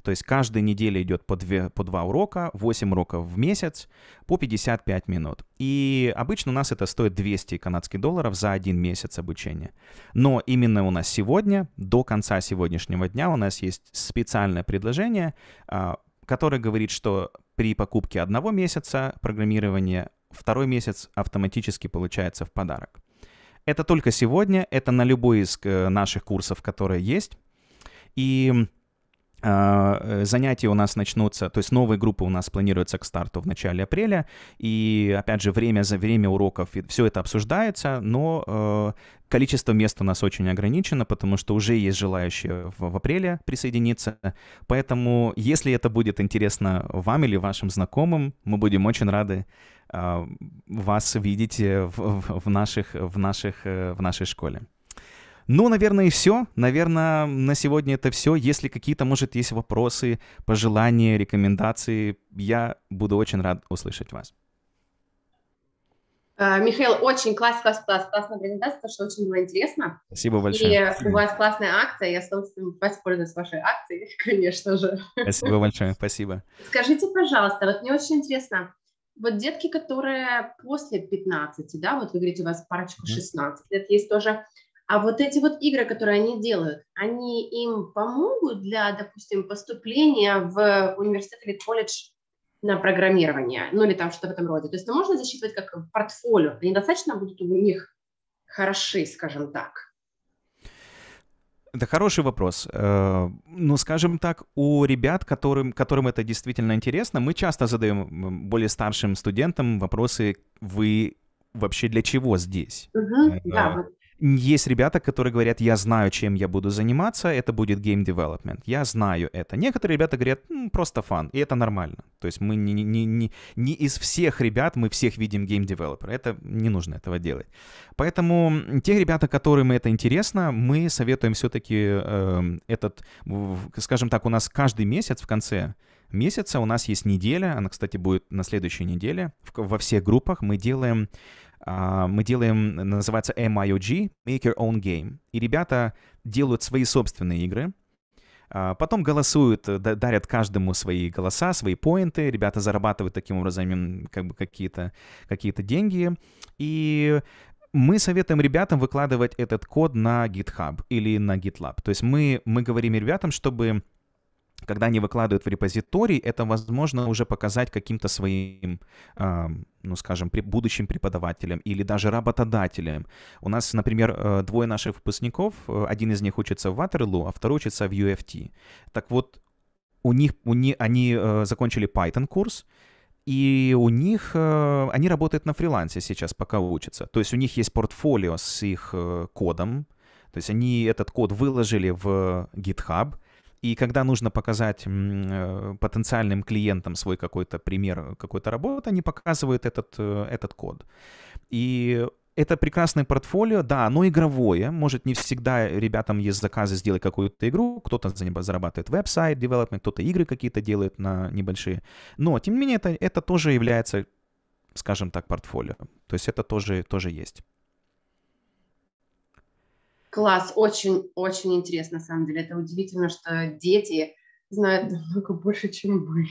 Speaker 3: То есть каждая неделя идет по, две, по два урока, 8 уроков в месяц по 55 минут. И обычно у нас это стоит 200 канадских долларов за один месяц обучения. Но именно у нас сегодня, до конца сегодняшнего дня, у нас есть специальное предложение, а, которое говорит, что при покупке одного месяца программирования второй месяц автоматически получается в подарок. Это только сегодня, это на любой из э, наших курсов, которые есть. И а, э, занятия у нас начнутся, то есть новые группы у нас планируются к старту в начале апреля, и опять же время за время уроков, все это обсуждается, но э, количество мест у нас очень ограничено, потому что уже есть желающие в, в апреле присоединиться, поэтому если это будет интересно вам или вашим знакомым, мы будем очень рады а, вас видеть в, в, в, наших, в, наших, э, в нашей школе. Ну, наверное, и все. Наверное, на сегодня это все. Если какие-то, может, есть вопросы, пожелания, рекомендации, я буду очень рад услышать вас.
Speaker 1: А, Михаил, очень класс, класс, класс, классная презентация, потому что очень было интересно.
Speaker 3: Спасибо большое. И у вас
Speaker 1: классная акция, я с удовольствием воспользуюсь вашей акцией, конечно же. Спасибо
Speaker 3: большое, спасибо.
Speaker 1: Скажите, пожалуйста, вот мне очень интересно, вот детки, которые после 15, да, вот вы говорите, у вас парочку 16 лет, есть тоже а вот эти вот игры, которые они делают, они им помогут для, допустим, поступления в университет или колледж на программирование, ну или там что-то в этом роде. То есть это можно засчитывать как портфолио. Они достаточно будут у них хороши, скажем так.
Speaker 3: Это хороший вопрос. Э, ну, скажем так, у ребят, которым, которым это действительно интересно, мы часто задаем более старшим студентам вопросы, вы вообще для чего здесь?
Speaker 1: Угу, да,
Speaker 3: есть ребята, которые говорят, я знаю, чем я буду заниматься, это будет game development, я знаю это. Некоторые ребята говорят, ну, просто фан, и это нормально. То есть мы не, не, не, не из всех ребят, мы всех видим game developer, это не нужно этого делать. Поэтому те ребята, которым это интересно, мы советуем все-таки э, эм, этот, скажем так, у нас каждый месяц в конце месяца у нас есть неделя, она, кстати, будет на следующей неделе, во всех группах мы делаем а, мы делаем, называется MIOG, Make Your Own Game. И ребята делают свои собственные игры, а, потом голосуют, дарят каждому свои голоса, свои поинты, ребята зарабатывают таким образом как бы какие-то какие деньги. И мы советуем ребятам выкладывать этот код на GitHub или на GitLab. То есть мы, мы говорим ребятам, чтобы когда они выкладывают в репозиторий, это возможно уже показать каким-то своим, э, ну скажем, при, будущим преподавателям или даже работодателям. У нас, например, э, двое наших выпускников, э, один из них учится в Waterloo, а второй учится в UFT. Так вот, у них, у них они э, закончили Python курс, и у них, э, они работают на фрилансе сейчас, пока учатся. То есть у них есть портфолио с их э, кодом, то есть они этот код выложили в GitHub, и когда нужно показать э, потенциальным клиентам свой какой-то пример какой-то работы, они показывают этот, э, этот код. И это прекрасное портфолио, да, оно игровое. Может, не всегда ребятам есть заказы сделать какую-то игру. Кто-то за него зарабатывает веб-сайт, development, кто-то игры какие-то делает на небольшие. Но, тем не менее, это, это тоже является, скажем так, портфолио. То есть это тоже, тоже есть.
Speaker 1: Класс, очень-очень интересно, на самом деле. Это удивительно, что дети знают намного больше, чем мы.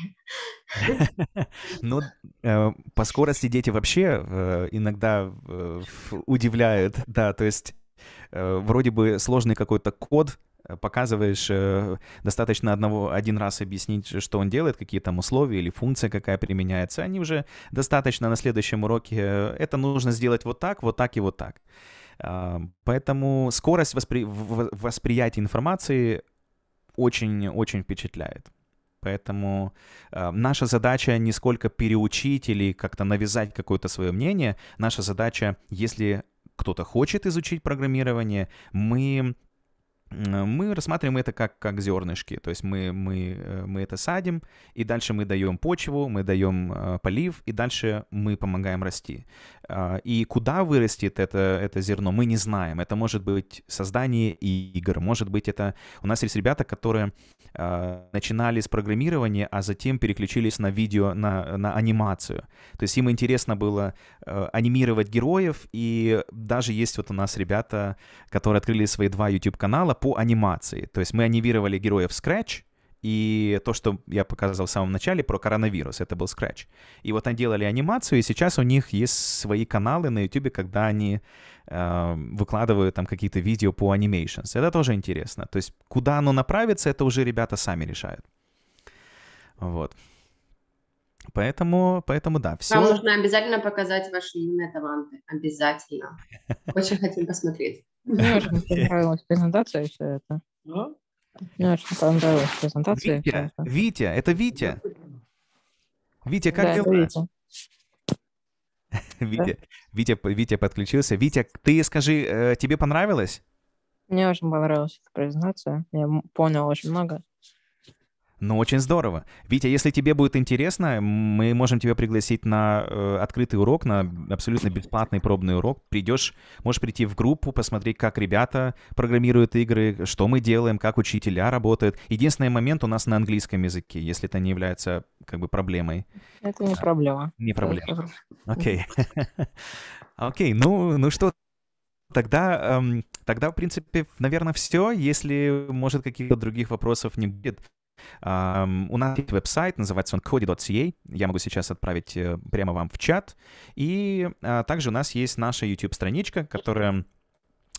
Speaker 3: Ну, э, по скорости дети вообще э, иногда э, удивляют, да, то есть вроде бы сложный какой-то код, показываешь, достаточно одного, один раз объяснить, что он делает, какие там условия или функция какая применяется, они уже достаточно на следующем уроке, это нужно сделать вот так, вот так и вот так. Поэтому скорость воспри... восприятия информации очень-очень впечатляет. Поэтому наша задача не сколько переучить или как-то навязать какое-то свое мнение. Наша задача, если кто-то хочет изучить программирование, мы мы рассматриваем это как, как зернышки, то есть мы, мы, э, мы это садим, и дальше мы даем почву, мы даем э, полив, и дальше мы помогаем расти. А, и куда вырастет это, это зерно, мы не знаем. Это может быть создание игр, может быть это... У нас есть ребята, которые а, начинали с программирования, а затем переключились на видео, на, на анимацию. То есть им интересно было э, анимировать героев, и даже есть вот у нас ребята, которые открыли свои два YouTube-канала, по анимации. То есть мы анимировали героев Scratch, и то, что я показал в самом начале про коронавирус, это был Scratch. И вот они делали анимацию, и сейчас у них есть свои каналы на YouTube, когда они э, выкладывают там какие-то видео по animations. Это тоже интересно. То есть куда оно направится, это уже ребята сами решают. Вот. Поэтому, поэтому да, все. Вам нужно
Speaker 1: обязательно показать ваши юные таланты. Обязательно. Очень хотим посмотреть.
Speaker 2: Мне очень понравилась презентация и все это. Ну?
Speaker 3: Мне очень понравилась презентация. Витя, это. Витя, это Витя. Витя, как да, дела? Витя. Витя, Витя, Витя подключился. Витя, ты скажи, э, тебе понравилось?
Speaker 2: Мне очень понравилась эта презентация. Я понял очень много.
Speaker 3: Ну, очень здорово. Витя, если тебе будет интересно, мы можем тебя пригласить на э, открытый урок, на абсолютно бесплатный пробный урок. Придешь, можешь прийти в группу, посмотреть, как ребята программируют игры, что мы делаем, как учителя работают. Единственный момент у нас на английском языке, если это не является как бы проблемой.
Speaker 2: Это не проблема. Не проблема. Окей.
Speaker 3: Окей, ну, ну что, тогда, эм, тогда, в принципе, наверное, все. Если, может, каких-то других вопросов не будет, у нас есть веб-сайт, называется он cody.ca. Я могу сейчас отправить э, прямо вам в чат. И а, также у нас есть наша YouTube-страничка, которая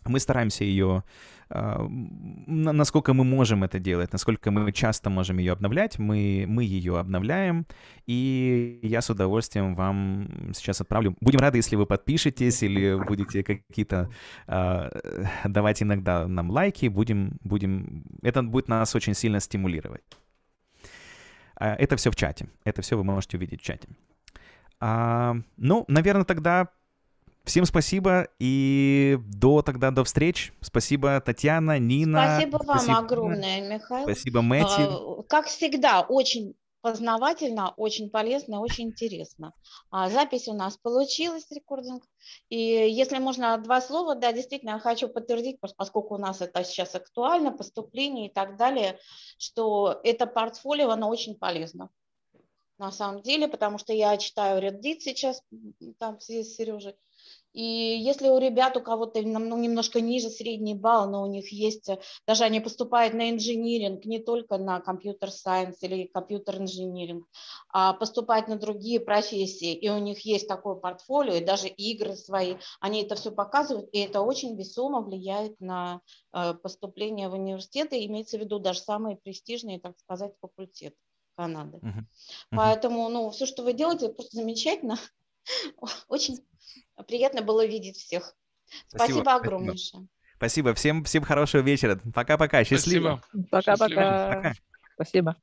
Speaker 3: мы стараемся ее, а, насколько мы можем это делать, насколько мы часто можем ее обновлять, мы, мы ее обновляем, и я с удовольствием вам сейчас отправлю. Будем рады, если вы подпишетесь или будете какие-то а, давать иногда нам лайки, будем, будем, это будет нас очень сильно стимулировать. А, это все в чате, это все вы можете увидеть в чате. Ну, наверное, тогда Всем спасибо и до тогда до встреч. Спасибо, Татьяна, Нина. Спасибо вам спасибо, огромное,
Speaker 2: Михаил. Спасибо, Мэти. А, как всегда, очень познавательно, очень полезно, очень интересно. А, запись у нас получилась, рекординг. И если можно два слова, да, действительно, я хочу подтвердить, поскольку у нас это сейчас актуально, поступление и так далее, что это портфолио, оно очень полезно. На самом деле, потому что я читаю Reddit сейчас, там в связи с Сережей, и если у ребят, у кого-то ну, немножко ниже средний балл, но у них есть, э, даже они поступают на инжиниринг, не только на компьютер-сайенс или компьютер-инжиниринг, а поступают на другие профессии, и у них есть такое портфолио, и даже игры свои, они это все показывают, и это очень весомо влияет на э, поступление в университеты, имеется в виду даже самые престижные, так сказать, факультеты Канады. Uh-huh. Uh-huh. Поэтому, ну, все, что вы делаете, просто замечательно. Очень Приятно было видеть всех.
Speaker 3: Спасибо, Спасибо. огромнейшее. Спасибо всем, всем хорошего вечера. Пока-пока.
Speaker 1: Счастливо. Пока-пока.
Speaker 2: Спасибо.